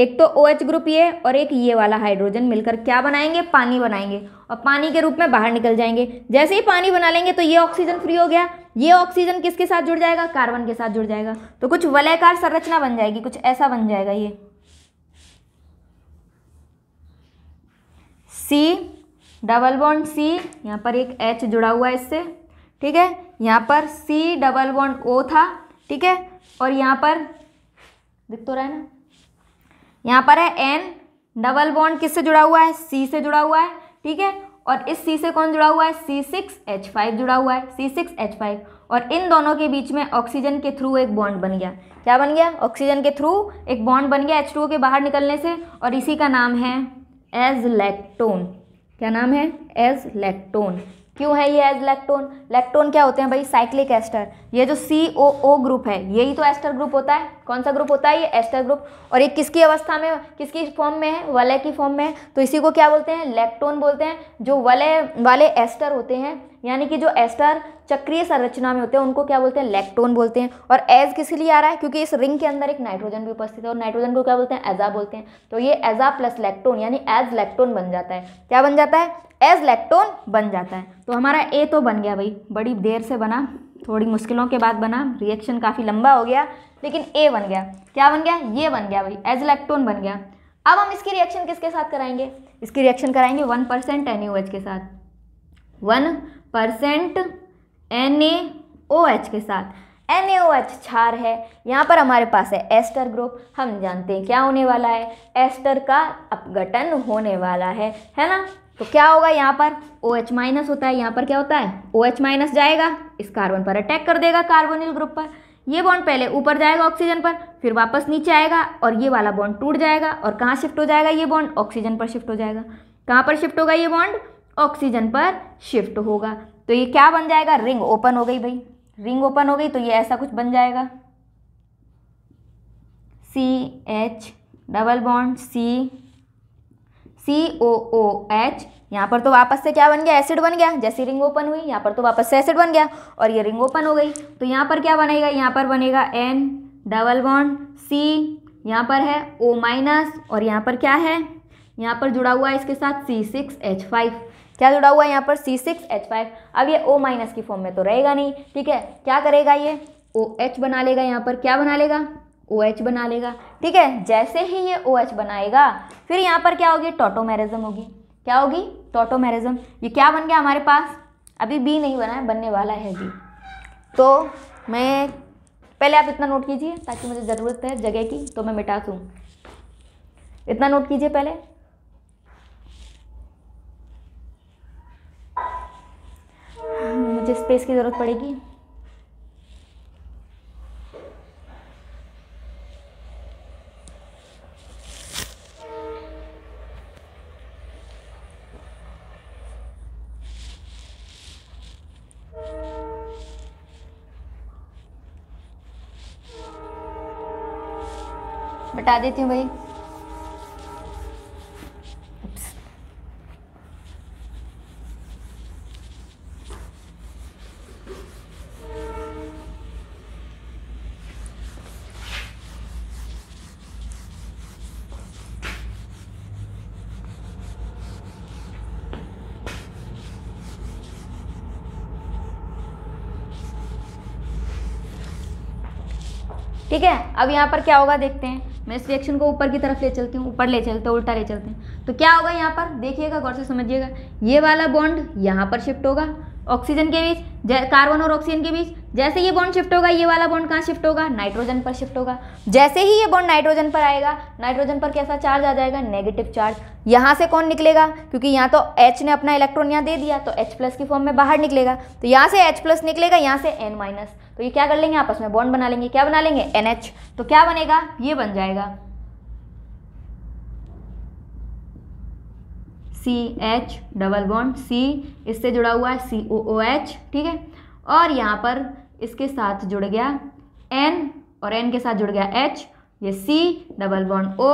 एक तो ओ OH ग्रुप ये और एक ये e वाला हाइड्रोजन मिलकर क्या बनाएंगे पानी बनाएंगे और पानी के रूप में बाहर निकल जाएंगे जैसे ही पानी बना लेंगे तो ये ऑक्सीजन फ्री हो गया ये ऑक्सीजन किसके साथ जुड़ जाएगा कार्बन के साथ जुड़ जाएगा तो कुछ वलयकार संरचना बन जाएगी कुछ ऐसा बन जाएगा ये सी डबल बॉन्ड सी यहाँ पर एक एच जुड़ा हुआ है इससे ठीक है यहाँ पर सी डबल बॉन्ड ओ था ठीक है और यहाँ पर दिख तो रहा है ना यहाँ पर है एन डबल बॉन्ड किससे जुड़ा हुआ है सी से जुड़ा हुआ है ठीक है और इस सी से कौन जुड़ा हुआ है सी सिक्स एच फाइव जुड़ा हुआ है सी सिक्स एच फाइव और इन दोनों के बीच में ऑक्सीजन के थ्रू एक बॉन्ड बन गया क्या बन गया ऑक्सीजन के थ्रू एक बॉन्ड बन गया एच टू के बाहर निकलने से और इसी का नाम है एज लैक्टोन क्या नाम है एज लैक्टोन क्यों है ये एज लेक्टोन लेक्टोन क्या होते हैं भाई साइक्लिक एस्टर ये जो सी ओ ओ ग्रुप है यही तो एस्टर ग्रुप होता है कौन सा ग्रुप होता है ये एस्टर ग्रुप और ये किसकी अवस्था में किसकी फॉर्म में है वलय की फॉर्म में है तो इसी को क्या बोलते हैं लेक्टोन बोलते हैं जो वलय वाले एस्टर होते हैं यानी कि जो एस्टर चक्रीय संरचना में होते हैं उनको क्या बोलते हैं लेक्टोन बोलते हैं और एज किस लिए आ रहा है क्योंकि इस रिंग के अंदर एक नाइट्रोजन भी उपस्थित है और नाइट्रोजन को क्या बोलते हैं एजा बोलते हैं तो ये एजा प्लस लेक्टोन यानी एज लेक्टोन बन जाता है क्या बन जाता है एज लैक्टोन बन जाता है तो हमारा ए तो बन गया भाई बड़ी देर से बना थोड़ी मुश्किलों के बाद बना रिएक्शन काफ़ी लंबा हो गया लेकिन ए बन गया क्या बन गया ये बन गया भाई एज इलेक्ट्रॉन बन गया अब हम इसकी रिएक्शन किसके साथ कराएंगे इसकी रिएक्शन कराएंगे वन परसेंट एन के साथ वन परसेंट एन के साथ एन क्षार है यहाँ पर हमारे पास है एस्टर ग्रुप हम जानते हैं क्या होने वाला है एस्टर का अपघटन होने वाला है है ना तो क्या होगा यहाँ पर ओ एच माइनस होता है यहाँ पर क्या होता है ओ एच माइनस जाएगा इस कार्बन पर अटैक कर देगा कार्बोनिल ग्रुप पर ये बॉन्ड पहले ऊपर जाएगा ऑक्सीजन पर फिर वापस नीचे आएगा और ये वाला बॉन्ड टूट जाएगा और कहाँ शिफ्ट हो जाएगा ये बॉन्ड ऑक्सीजन पर शिफ्ट हो जाएगा कहाँ पर शिफ्ट होगा ये बॉन्ड ऑक्सीजन पर शिफ्ट होगा तो ये क्या बन जाएगा रिंग ओपन हो गई भाई रिंग ओपन हो गई तो ये ऐसा कुछ बन जाएगा C H double bond C C O O H यहाँ पर तो वापस से क्या बन गया एसिड बन गया जैसी रिंग ओपन हुई यहाँ पर तो वापस से एसिड बन गया और ये रिंग ओपन हो गई तो यहाँ पर क्या बनेगा यहाँ पर बनेगा एन डबल बॉन्ड सी यहाँ पर है ओ माइनस और यहाँ पर क्या है यहाँ पर जुड़ा हुआ है इसके साथ सी सिक्स एच फाइव क्या जुड़ा हुआ है यहाँ पर सी सिक्स एच फाइव अब ये ओ माइनस की फॉर्म में तो रहेगा नहीं ठीक है क्या करेगा ये ओ एच बना लेगा यहाँ पर क्या बना लेगा ओ OH बना लेगा ठीक है जैसे ही ये ओ OH बनाएगा फिर यहाँ पर क्या होगी टोटोमेरिज्म होगी क्या होगी टोटोमेरिज्म ये क्या बन गया हमारे पास अभी बी नहीं बना है बनने वाला है बी तो मैं पहले आप इतना नोट कीजिए ताकि मुझे ज़रूरत है जगह की तो मैं मिटा दूँ इतना नोट कीजिए पहले मुझे स्पेस की ज़रूरत पड़ेगी हटा देती हूँ भाई ठीक है अब यहाँ पर क्या होगा देखते हैं मैं इस रिएक्शन को ऊपर की तरफ ले चलती हूँ ऊपर ले चलते उल्टा ले चलते हैं तो क्या होगा यहाँ पर देखिएगा गौर से समझिएगा ये वाला बॉन्ड यहाँ पर शिफ्ट होगा ऑक्सीजन के बीच कार्बन और ऑक्सीजन के बीच जैसे ये बॉन्ड शिफ्ट होगा ये वाला बॉन्ड कहाँ शिफ्ट होगा नाइट्रोजन पर शिफ्ट होगा जैसे ही ये बॉन्ड नाइट्रोजन पर आएगा नाइट्रोजन पर कैसा चार्ज आ जाएगा नेगेटिव चार्ज यहाँ से कौन निकलेगा क्योंकि यहाँ तो H ने अपना इलेक्ट्रॉन यहाँ दे दिया तो H प्लस की फॉर्म में बाहर निकलेगा तो यहाँ से H प्लस निकलेगा यहाँ से N माइनस तो ये क्या कर लेंगे आपस में बॉन्ड बना लेंगे क्या बना लेंगे एन तो क्या बनेगा ये बन जाएगा C H double bond C इससे जुड़ा हुआ है सी एच ठीक है और यहाँ पर इसके साथ जुड़ गया एन और एन के साथ जुड़ गया एच ये C double bond O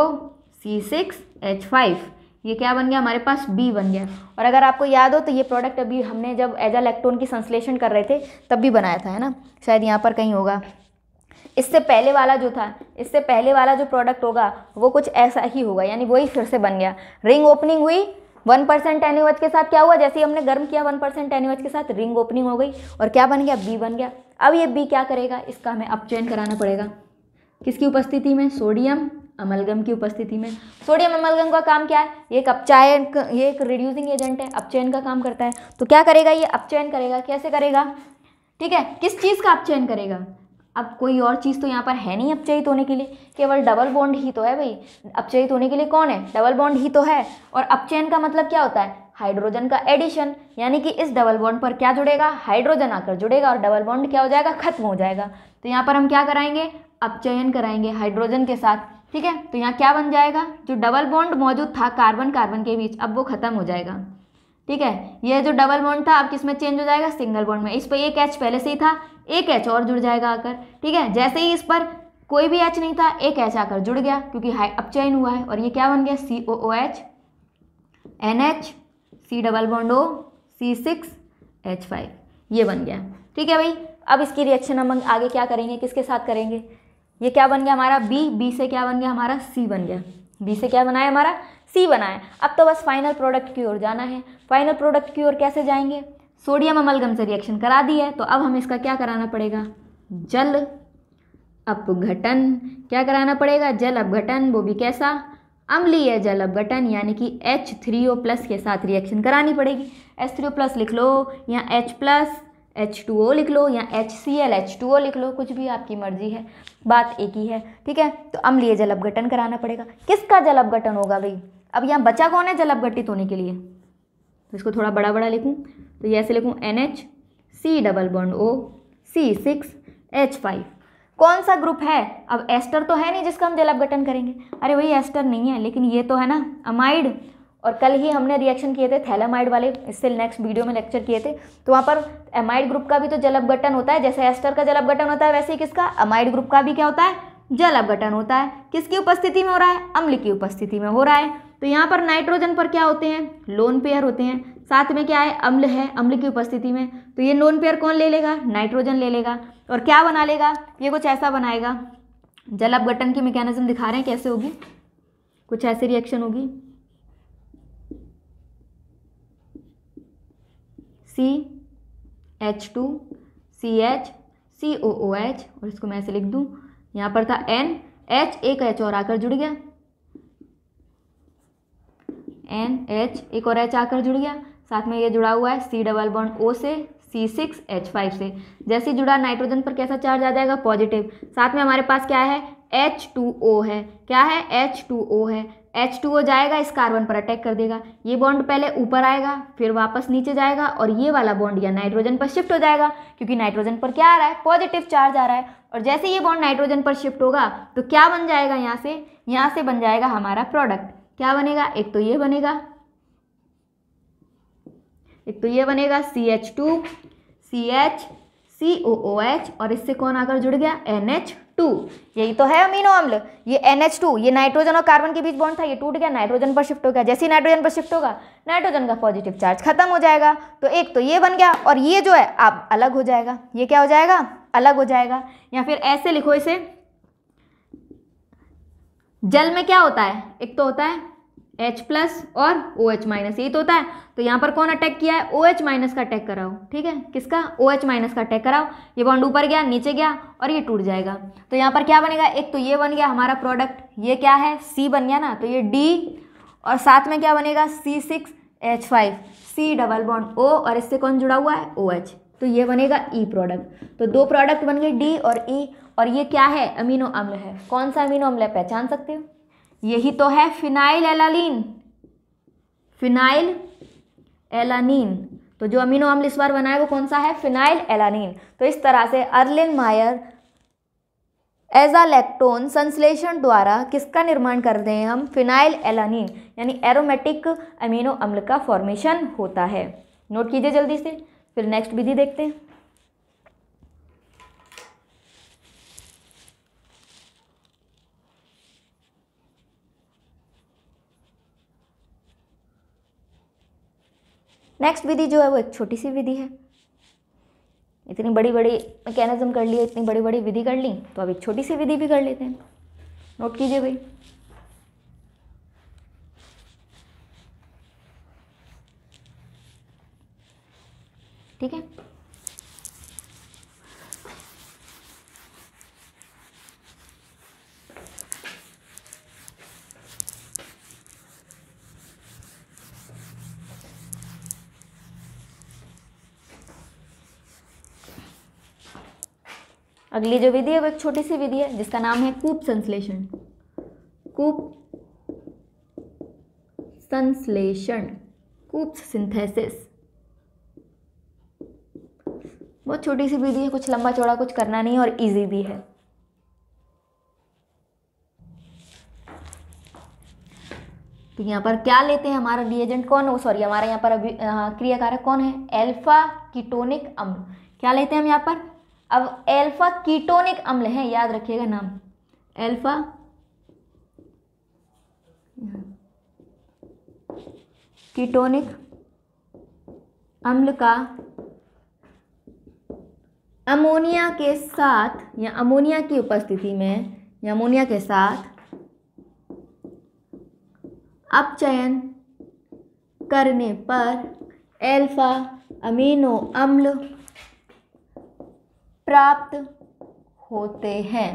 C six H five ये क्या बन गया हमारे पास बी बन गया और अगर आपको याद हो तो ये प्रोडक्ट अभी हमने जब एज इलेक्ट्रॉन की संश्लेषण कर रहे थे तब भी बनाया था है ना शायद यहाँ पर कहीं होगा इससे पहले वाला जो था इससे पहले वाला जो प्रोडक्ट होगा वो कुछ ऐसा ही होगा यानी वही फिर से बन गया रिंग ओपनिंग हुई वन परसेंट एन्यूएच के साथ क्या हुआ जैसे ही हमने गर्म किया वन परसेंट एन्यूएच के साथ रिंग ओपनिंग हो गई और क्या बन गया बी बन गया अब ये बी क्या करेगा इसका हमें अपचैन कराना पड़ेगा किसकी उपस्थिति में सोडियम अमलगम की उपस्थिति में सोडियम अमलगम का काम क्या है ये एक अपचायन ये एक रिड्यूसिंग एजेंट है अपचैन का काम करता है तो क्या करेगा ये अपचैन करेगा कैसे करेगा ठीक है किस चीज़ का अपचैन करेगा अब कोई और चीज़ तो यहाँ पर है नहीं अपचयित होने के लिए केवल डबल बॉन्ड ही तो है भाई अपचयित होने के लिए कौन है डबल बॉन्ड ही तो है और अपचयन का मतलब क्या होता है हाइड्रोजन का एडिशन यानी कि इस डबल बॉन्ड पर क्या जुड़ेगा हाइड्रोजन आकर जुड़ेगा और डबल बॉन्ड क्या हो जाएगा खत्म हो जाएगा तो यहाँ पर हम क्या कराएंगे अपचयन कराएंगे हाइड्रोजन के साथ ठीक है तो यहाँ क्या बन जाएगा जो डबल बॉन्ड मौजूद था कार्बन कार्बन के बीच अब वो खत्म हो जाएगा ठीक है ये जो डबल बॉन्ड था अब किस में चेंज हो जाएगा सिंगल बॉन्ड में इस पर एक एच पहले से ही था एक एच और जुड़ जाएगा आकर ठीक है जैसे ही इस पर कोई भी एच नहीं था एक एच आकर जुड़ गया क्योंकि हाई अपचैन हुआ है और ये क्या बन गया C O O H N H C double bond O C six H five ये बन गया ठीक है भाई अब इसकी रिएक्शन हम आगे क्या करेंगे किसके साथ करेंगे ये क्या बन गया हमारा बी बी से क्या बन गया हमारा सी बन गया बी से क्या बनाया हमारा सी बनाया अब तो बस फाइनल प्रोडक्ट की ओर जाना है फाइनल प्रोडक्ट की ओर कैसे जाएंगे सोडियम अमलगम से रिएक्शन करा दी है तो अब हमें इसका क्या कराना पड़ेगा जल अपघटन क्या कराना पड़ेगा जल अपघटन वो भी कैसा अम्लीय जल अपघटन यानी कि एच थ्री ओ प्लस के साथ रिएक्शन करानी पड़ेगी एच थ्री ओ प्लस लिख लो या H plus H two O लिख लो या H C L H two O लिख लो कुछ भी आपकी मर्जी है बात एक ही है ठीक है तो अम्लीय जल अपघटन कराना पड़ेगा किसका जल अपघटन होगा भाई अब यहाँ बचा कौन है जल अपघटित होने के लिए तो इसको थोड़ा बड़ा बड़ा लिखूँ तो ये ऐसे लिखूँ N H C double bond O C six H five कौन सा ग्रुप है अब एस्टर तो है नहीं जिसका हम जल अपघटन करेंगे अरे वही एस्टर नहीं है लेकिन ये तो है ना अमाइड और कल ही हमने रिएक्शन किए थे थैलामाइड वाले इससे नेक्स्ट वीडियो में लेक्चर किए थे तो वहाँ पर एमाइड ग्रुप का भी तो जल अपघटन होता है जैसे एस्टर का जल अपघटन होता है वैसे ही किसका अमाइड ग्रुप का भी क्या होता है जल अपघटन होता है किसकी उपस्थिति में हो रहा है अम्ल की उपस्थिति में हो रहा है तो यहाँ पर नाइट्रोजन पर क्या होते हैं लोन पेयर होते हैं साथ में क्या है अम्ल है अम्ल की उपस्थिति में तो ये नॉन पेयर कौन ले लेगा नाइट्रोजन ले लेगा और क्या बना लेगा ये कुछ ऐसा बनाएगा जल अपघटन की मैकेनिज्म दिखा रहे हैं कैसे होगी कुछ ऐसे रिएक्शन होगी C H two C H C O O H और इसको मैं ऐसे लिख दूं यहाँ पर था एन एच एक एच और आकर जुड़ गया एन एच एक और एच आकर जुड़ गया साथ में ये जुड़ा हुआ है सी डबल बॉन्ड ओ से सी सिक्स एच फाइव से जैसे जुड़ा नाइट्रोजन पर कैसा चार्ज आ जाएगा पॉजिटिव साथ में हमारे पास क्या है एच टू ओ है क्या है एच टू ओ है एच टू ओ जाएगा इस कार्बन पर अटैक कर देगा ये बॉन्ड पहले ऊपर आएगा फिर वापस नीचे जाएगा और ये वाला बॉन्ड या नाइट्रोजन पर शिफ्ट हो जाएगा क्योंकि नाइट्रोजन पर क्या आ रहा है पॉजिटिव चार्ज आ रहा है और जैसे ये बॉन्ड नाइट्रोजन पर शिफ्ट होगा तो क्या बन जाएगा यहाँ से यहाँ से बन जाएगा हमारा प्रोडक्ट क्या बनेगा एक तो ये बनेगा एक तो ये बनेगा C H two C H C O O H और इससे कौन आकर जुड़ गया एन एच टू यही तो है अमीनो अम्ल ये एन एच टू ये नाइट्रोजन और कार्बन के बीच बॉन्ड था ये टूट गया नाइट्रोजन पर शिफ्ट हो गया जैसे ही नाइट्रोजन पर शिफ्ट होगा नाइट्रोजन का पॉजिटिव चार्ज खत्म हो जाएगा तो एक तो ये बन गया और ये जो है आप अलग हो जाएगा ये क्या हो जाएगा अलग हो जाएगा या फिर ऐसे लिखो इसे जल में क्या होता है एक तो होता है एच प्लस और ओ एच माइनस ये तो होता है तो यहाँ पर कौन अटैक किया है ओ एच माइनस का अटैक कराओ ठीक है किसका ओ एच माइनस का अटैक कराओ ये बॉन्ड ऊपर गया नीचे गया और ये टूट जाएगा तो यहाँ पर क्या बनेगा एक तो ये बन गया हमारा प्रोडक्ट ये क्या है सी बन गया ना तो ये डी और साथ में क्या बनेगा C six H five C double bond O और इससे कौन जुड़ा हुआ है ओ एच तो ये बनेगा ई e प्रोडक्ट तो दो प्रोडक्ट बन गए डी और ई e, और ये क्या है अमीनो अम्ल है कौन सा अमीनो अम्ल है पहचान सकते हो यही तो है फिनाइल एलानीन फिनाइल एलानीन तो जो अमीनो अम्ल इस बार बनाए वो कौन सा है फिनाइल एलानीन तो इस तरह से अर्लिन मायर लेक्टोन संश्लेषण द्वारा किसका निर्माण करते हैं हम फिनाइल एलानीन यानी एरोमेटिक अमीनो अम्ल का फॉर्मेशन होता है नोट कीजिए जल्दी से फिर नेक्स्ट विधि देखते हैं नेक्स्ट विधि जो है वो एक छोटी सी विधि है इतनी बड़ी बड़ी मैकेनिज्म कर लिए इतनी बड़ी बड़ी विधि कर ली तो अब एक छोटी सी विधि भी कर लेते हैं नोट कीजिए भाई ठीक है अगली जो विधि है वो एक छोटी सी विधि है जिसका नाम है कूप संश्लेषण कूप संश्लेषण कूप सिंथेसिस बहुत छोटी सी विधि है कुछ लंबा चौड़ा कुछ करना नहीं और इजी भी है तो यहाँ पर क्या लेते हैं हमारा रिएजेंट कौन है सॉरी हमारा यहाँ पर क्रियाकारक कौन है एल्फा कीटोनिक अम्ल क्या लेते हैं हम यहाँ पर अब एल्फा कीटोनिक अम्ल है याद रखिएगा नाम एल्फा कीटोनिक अम्ल का अमोनिया के साथ या अमोनिया की उपस्थिति में या अमोनिया के साथ अपचयन करने पर एल्फा अमीनो अम्ल प्राप्त होते हैं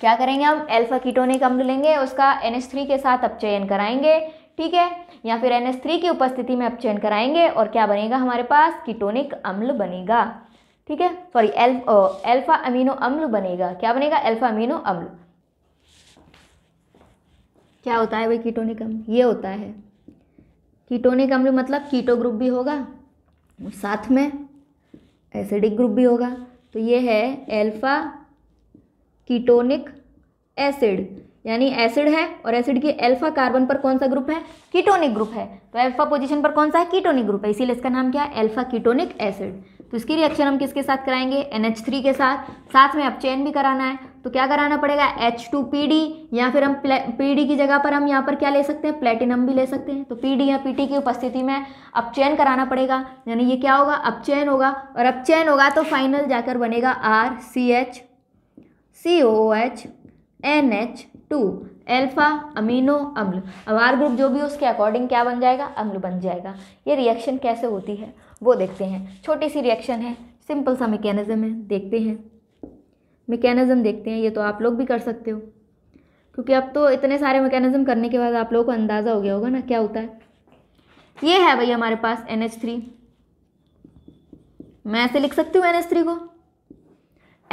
क्या करेंगे हम एल्फा कीटोनिक अम्ल लेंगे उसका एन थ्री के साथ अपचयन कराएंगे ठीक है या फिर एन थ्री की उपस्थिति में अपचयन कराएंगे और क्या बनेगा हमारे पास कीटोनिक अम्ल बनेगा ठीक है सॉरी एल्फ एल्फा अमीनो अम्ल बनेगा क्या बनेगा एल्फा अमीनो अम्ल क्या होता है वही कीटोनिक अम्ल ये होता है कीटोनिक अम्ल मतलब कीटो ग्रुप भी होगा साथ में एसिडिक ग्रुप भी होगा तो ये है एल्फ़ा कीटोनिक एसिड यानी एसिड है और एसिड के अल्फा कार्बन पर कौन सा ग्रुप है कीटोनिक ग्रुप है तो अल्फा पोजीशन पर कौन सा है कीटोनिक ग्रुप है इसीलिए इसका नाम क्या है अल्फा कीटोनिक एसिड तो इसकी रिएक्शन हम किसके साथ कराएंगे एन के साथ साथ में अब चेन भी कराना है तो क्या कराना पड़ेगा एच टू पी डी या फिर हम पी डी की जगह पर हम यहाँ पर क्या ले सकते हैं प्लेटिनम भी ले सकते हैं तो पी डी या पी टी की उपस्थिति में अपचयन कराना पड़ेगा यानी ये क्या होगा अपचयन होगा और अपचयन होगा तो फाइनल जाकर बनेगा R C H C O H N H two alpha amino अम्ल अब आर ग्रुप जो भी उसके अकॉर्डिंग क्या बन जाएगा अम्ल बन जाएगा ये रिएक्शन कैसे होती है वो देखते हैं छोटी सी रिएक्शन है सिंपल सा मैकेनिज्म है देखते हैं मेकेनिज़म देखते हैं ये तो आप लोग भी कर सकते हो क्योंकि अब तो इतने सारे मेकेनिज़म करने के बाद आप लोगों को अंदाज़ा हो गया होगा ना क्या होता है ये है भाई हमारे पास एन एच थ्री मैं ऐसे लिख सकती हूँ एन एच थ्री को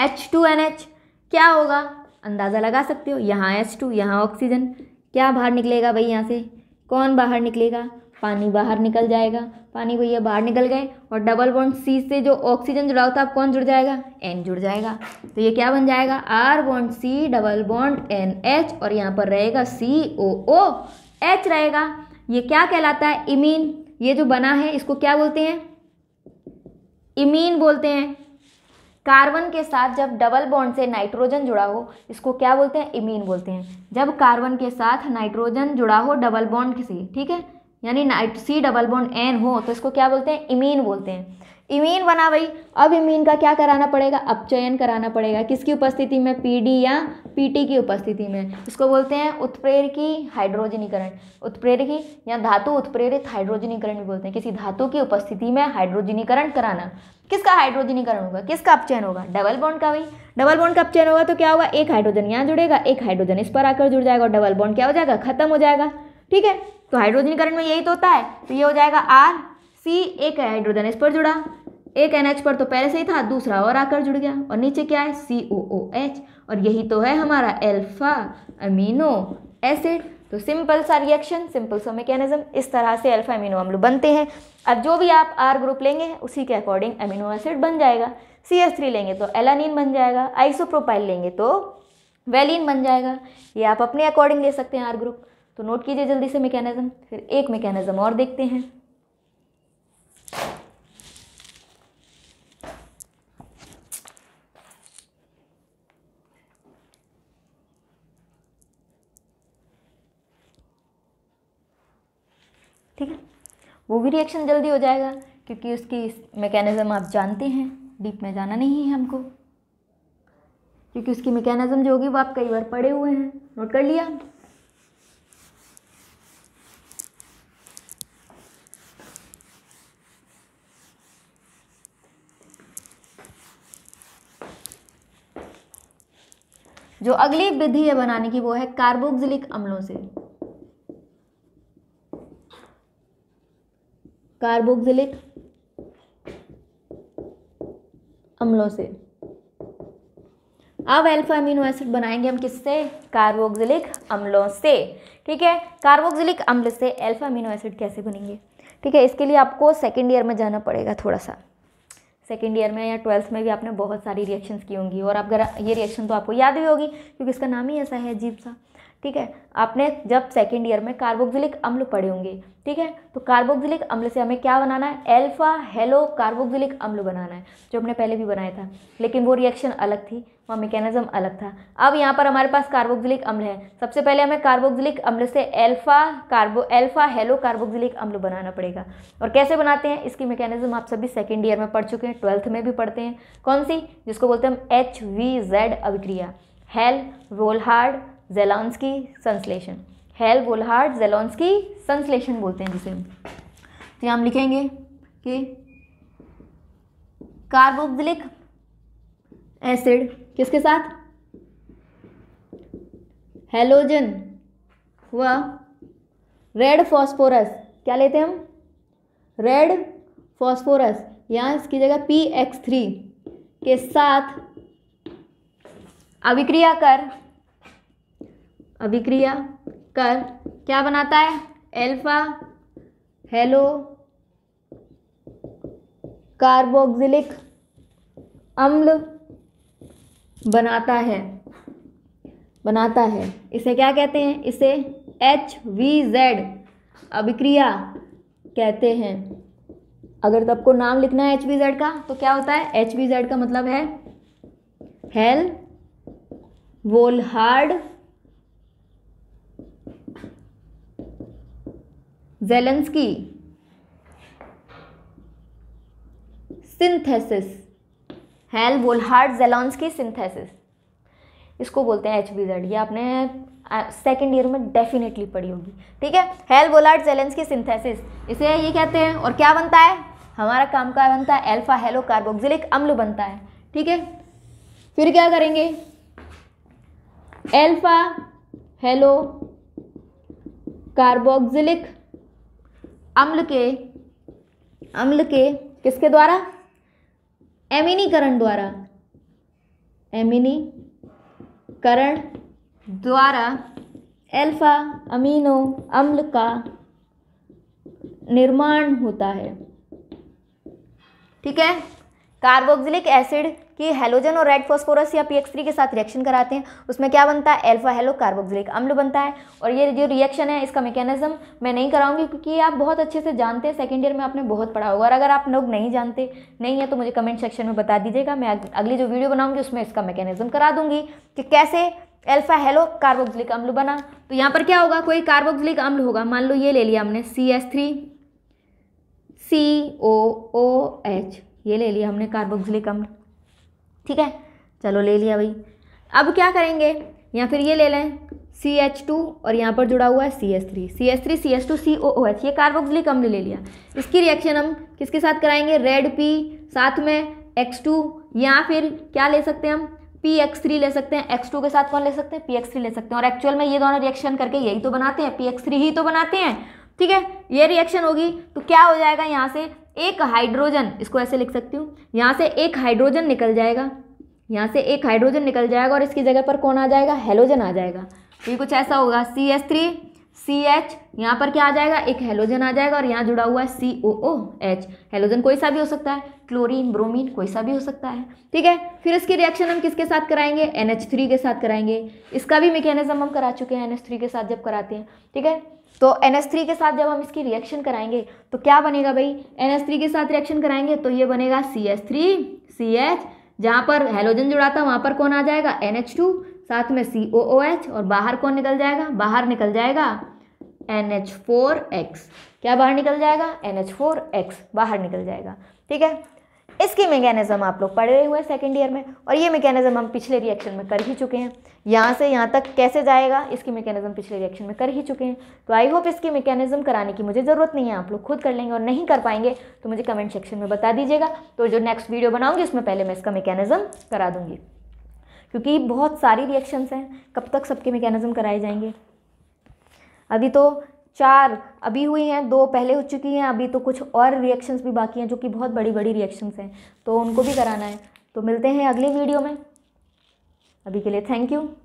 एच टू एन एच क्या होगा अंदाज़ा लगा सकते हो यहाँ एच टू यहाँ ऑक्सीजन क्या बाहर निकलेगा भाई यहाँ से कौन बाहर निकलेगा पानी बाहर निकल जाएगा पानी भैया बाहर निकल गए और डबल बॉन्ड सी से जो ऑक्सीजन जुड़ा होता है आप कौन जुड़ जाएगा एन जुड़ जाएगा तो ये क्या बन जाएगा R bond C double bond N H और यहाँ पर रहेगा सी ओ ओ एच रहेगा ये क्या कहलाता है इमीन ये जो बना है इसको क्या बोलते हैं इमीन बोलते हैं कार्बन के साथ जब डबल बॉन्ड से नाइट्रोजन जुड़ा हो इसको क्या बोलते हैं इमीन बोलते हैं जब कार्बन के साथ नाइट्रोजन जुड़ा हो डबल बॉन्ड से ठीक है यानी नाइट सी डबल बॉन्ड एन हो तो इसको क्या बोलते हैं इमीन बोलते हैं इमीन बना भाई अब इमीन का क्या कराना पड़ेगा अपचयन कराना पड़ेगा किसकी उपस्थिति में पीडी या पीटी की उपस्थिति में इसको बोलते हैं उत्प्रेर की हाइड्रोजनीकरण उत्प्रेर की या धातु उत्प्रेरित हाइड्रोजनीकरण भी बोलते हैं किसी धातु की उपस्थिति में हाइड्रोजनीकरण कराना किसका हाइड्रोजनीकरण होगा किसका अपचयन होगा डबल बॉन्ड का भाई डबल बॉन्ड का अपचयन होगा तो क्या होगा एक हाइड्रोजन यहाँ जुड़ेगा एक हाइड्रोजन इस पर आकर जुड़ जाएगा और डबल बॉन्ड क्या हो जाएगा खत्म हो जाएगा ठीक है तो हाइड्रोजनीकरण में यही तो होता है तो ये हो जाएगा आर सी एक हाइड्रोजन इस पर जुड़ा एक एन एच पर तो पहले से ही था दूसरा और आकर जुड़ गया और नीचे क्या है सी ओ ओ एच और यही तो है हमारा एल्फा अमीनो एसिड तो सिंपल सा रिएक्शन सिंपल सा मैकेनिज्म इस तरह से अल्फा अमीनो अम्ल बनते हैं अब जो भी आप आर ग्रुप लेंगे उसी के अकॉर्डिंग अमीनो एसिड बन जाएगा सी एस थ्री लेंगे तो एलानिन बन जाएगा आइसोप्रोपाइल लेंगे तो वेलिन बन जाएगा ये आप अपने अकॉर्डिंग ले सकते हैं आर ग्रुप तो नोट कीजिए जल्दी से मैकेनिज्म फिर एक मैकेनिज्म और देखते हैं ठीक है वो भी रिएक्शन जल्दी हो जाएगा क्योंकि उसकी मैकेनिज़्म आप जानते हैं डीप में जाना नहीं है हमको क्योंकि उसकी मैकेनिज़्म जो होगी वो आप कई बार पढ़े हुए हैं नोट कर लिया जो अगली विधि है बनाने की वो है कार्बोक्सिलिक अम्लों से कार्बोक्सिलिक अम्लों से अब अल्फा अमीनो एसिड बनाएंगे हम किससे कार्बोक्सिलिक अम्लों से ठीक है कार्बोक्सिलिक अम्ल से अल्फा अमीनो एसिड कैसे बनेंगे ठीक है इसके लिए आपको सेकेंड ईयर में जाना पड़ेगा थोड़ा सा सेकेंड ईयर में या ट्वेल्थ में भी आपने बहुत सारी रिएक्शंस की होंगी और अगर ये रिएक्शन तो आपको याद भी होगी क्योंकि इसका नाम ही ऐसा है अजीब सा ठीक है आपने जब सेकेंड ईयर में कार्बोक्सिलिक अम्ल पढ़े होंगे ठीक है तो कार्बोक्सिलिक अम्ल से हमें क्या बनाना है एल्फा हेलो कार्बोक्सिलिक अम्ल बनाना है जो हमने पहले भी बनाया था लेकिन वो रिएक्शन अलग थी वहाँ मेकेनिज्म अलग था अब यहाँ पर हमारे पास कार्बोक्सिलिक अम्ल है सबसे पहले हमें कार्बोक्सिलिक अम्ल से alpha carbo alpha halo carboxylic अम्ल बनाना पड़ेगा और कैसे बनाते हैं इसकी मेकेनिज्म आप सभी सेकेंड ईयर में पढ़ चुके हैं ट्वेल्थ में भी पढ़ते हैं कौन सी जिसको बोलते हैं हम एच वी जेड अभिक्रिया हेल रोलहार्ड जेलॉन्सकी संश्लेषण हेल वोलहार्ट जेलॉन्सकी संश्लेषण बोलते हैं जिसे तो हम लिखेंगे कि कार्बोक्सिलिक एसिड किसके साथ हेलोजन व रेड फॉस्फोरस क्या लेते हैं हम रेड फॉस्फोरस या इसकी जगह पी एक्स थ्री के साथ अभिक्रिया कर अभिक्रिया कर क्या बनाता है एल्फा हेलो कार्बोक्सिलिक अम्ल बनाता है बनाता है इसे क्या कहते हैं इसे एच वी जेड अभिक्रिया कहते हैं अगर तब को नाम लिखना है एच वी जेड का तो क्या होता है एच वी जेड का मतलब है Hell Volhard hard Zelinsky synthesis Hell Volhard Zelinsky synthesis इसको बोलते हैं एच बी जेड ये आपने सेकेंड ईयर में डेफिनेटली पढ़ी होगी ठीक है हेल वोलार्ट जेलेंस की सिंथेसिस इसे ये कहते हैं और क्या बनता है हमारा काम का बनता है एल्फा हेलो कार्बोक्सिलिक अम्ल बनता है ठीक है फिर क्या करेंगे एल्फा हेलो कार्बोक्सिलिक अम्ल के अम्ल के किसके द्वारा एमिनीकरण द्वारा एमिनीकरण द्वारा एल्फा अमीनो अम्ल का निर्माण होता है ठीक है कार्बोक्सिलिक एसिड कि हेलोजन और रेड फॉस्फोरस या थ्री के साथ रिएक्शन कराते हैं उसमें क्या बनता है एल्फा हेलो कार्बोक्सिलिक अम्ल बनता है और ये जो रिएक्शन है इसका मैकेनिज्म मैं नहीं कराऊंगी क्योंकि ये आप बहुत अच्छे से जानते हैं सेकेंड ईयर में आपने बहुत पढ़ा होगा और अगर आप लोग नहीं जानते नहीं है तो मुझे कमेंट सेक्शन में बता दीजिएगा मैं अगली जो वीडियो बनाऊँगी उसमें इसका मैकेनिज्म करा दूँगी कि कैसे एल्फा हेलो कार्बोक्सिलिक अम्ल बना तो यहाँ पर क्या होगा कोई कार्बोक्सिलिक अम्ल होगा मान लो ये ले लिया हमने C S three C O O H ये ले लिया हमने कार्बोक्सिलिक अम्ल ठीक है चलो ले लिया भाई अब क्या करेंगे या फिर ये ले लें सी एच टू और यहाँ पर जुड़ा हुआ है C S three C S three C S two C O O H ये कार्बोक्सिलिक अम्ल ले लिया इसकी रिएक्शन हम किसके साथ कराएंगे रेड पी साथ में एक्स टू या फिर क्या ले सकते हैं हम पी एक्स थ्री ले सकते हैं एक्स टू के साथ कौन ले सकते हैं पी एक्स थ्री ले सकते हैं और एक्चुअल में ये दोनों रिएक्शन करके यही तो बनाते हैं पी एक्स थ्री ही तो बनाते हैं ठीक है ये रिएक्शन होगी तो क्या हो जाएगा यहाँ से एक हाइड्रोजन इसको ऐसे लिख सकती हूँ यहाँ से एक हाइड्रोजन निकल जाएगा यहाँ से एक हाइड्रोजन निकल जाएगा और इसकी जगह पर कौन आ जाएगा हेलोजन आ जाएगा तो ये कुछ ऐसा होगा C S three C H यहाँ पर क्या आ जाएगा एक हेलोजन आ जाएगा और यहाँ जुड़ा हुआ है C O O H halogen कोई सा भी हो सकता है क्लोरीन ब्रोमीन कोई सा भी हो सकता है ठीक है फिर इसकी रिएक्शन हम किसके साथ कराएंगे एन एच थ्री के साथ कराएंगे इसका भी मैकेनिज्म हम करा चुके हैं एन एच थ्री के साथ जब कराते हैं ठीक है तो थ्री के साथ जब हम इसकी रिएक्शन कराएंगे तो क्या बनेगा भाई थ्री के साथ रिएक्शन कराएंगे तो ये बनेगा C S three C H जहाँ पर हेलोजन जुड़ा था वहाँ पर कौन आ जाएगा NH2 साथ में सी ओ ओ एच और बाहर कौन निकल जाएगा बाहर निकल जाएगा NH4X क्या बाहर निकल जाएगा NH4X बाहर निकल जाएगा ठीक है इसकी मैकेनिज़्म आप लोग पढ़ रहे हुए हैं सेकेंड ईयर में और ये मैकेनिज़्म हम पिछले रिएक्शन में कर ही चुके हैं यहाँ से यहाँ तक कैसे जाएगा इसकी मैकेनिज़्म पिछले रिएक्शन में कर ही चुके हैं तो आई होप इसकी मैकेनिज़्म कराने की मुझे ज़रूरत नहीं है आप लोग खुद कर लेंगे और नहीं कर पाएंगे तो मुझे कमेंट सेक्शन में बता दीजिएगा तो जो नेक्स्ट वीडियो बनाऊँगी उसमें पहले मैं इसका मैकेनिज़्म करा दूँगी क्योंकि बहुत सारी रिएक्शंस हैं कब तक सबके मैकेनिज़्म कराए जाएंगे अभी तो चार अभी हुई हैं दो पहले हो चुकी हैं अभी तो कुछ और रिएक्शंस भी बाकी हैं जो कि बहुत बड़ी बड़ी रिएक्शंस हैं तो उनको भी कराना है तो मिलते हैं अगले वीडियो में अभी के लिए थैंक यू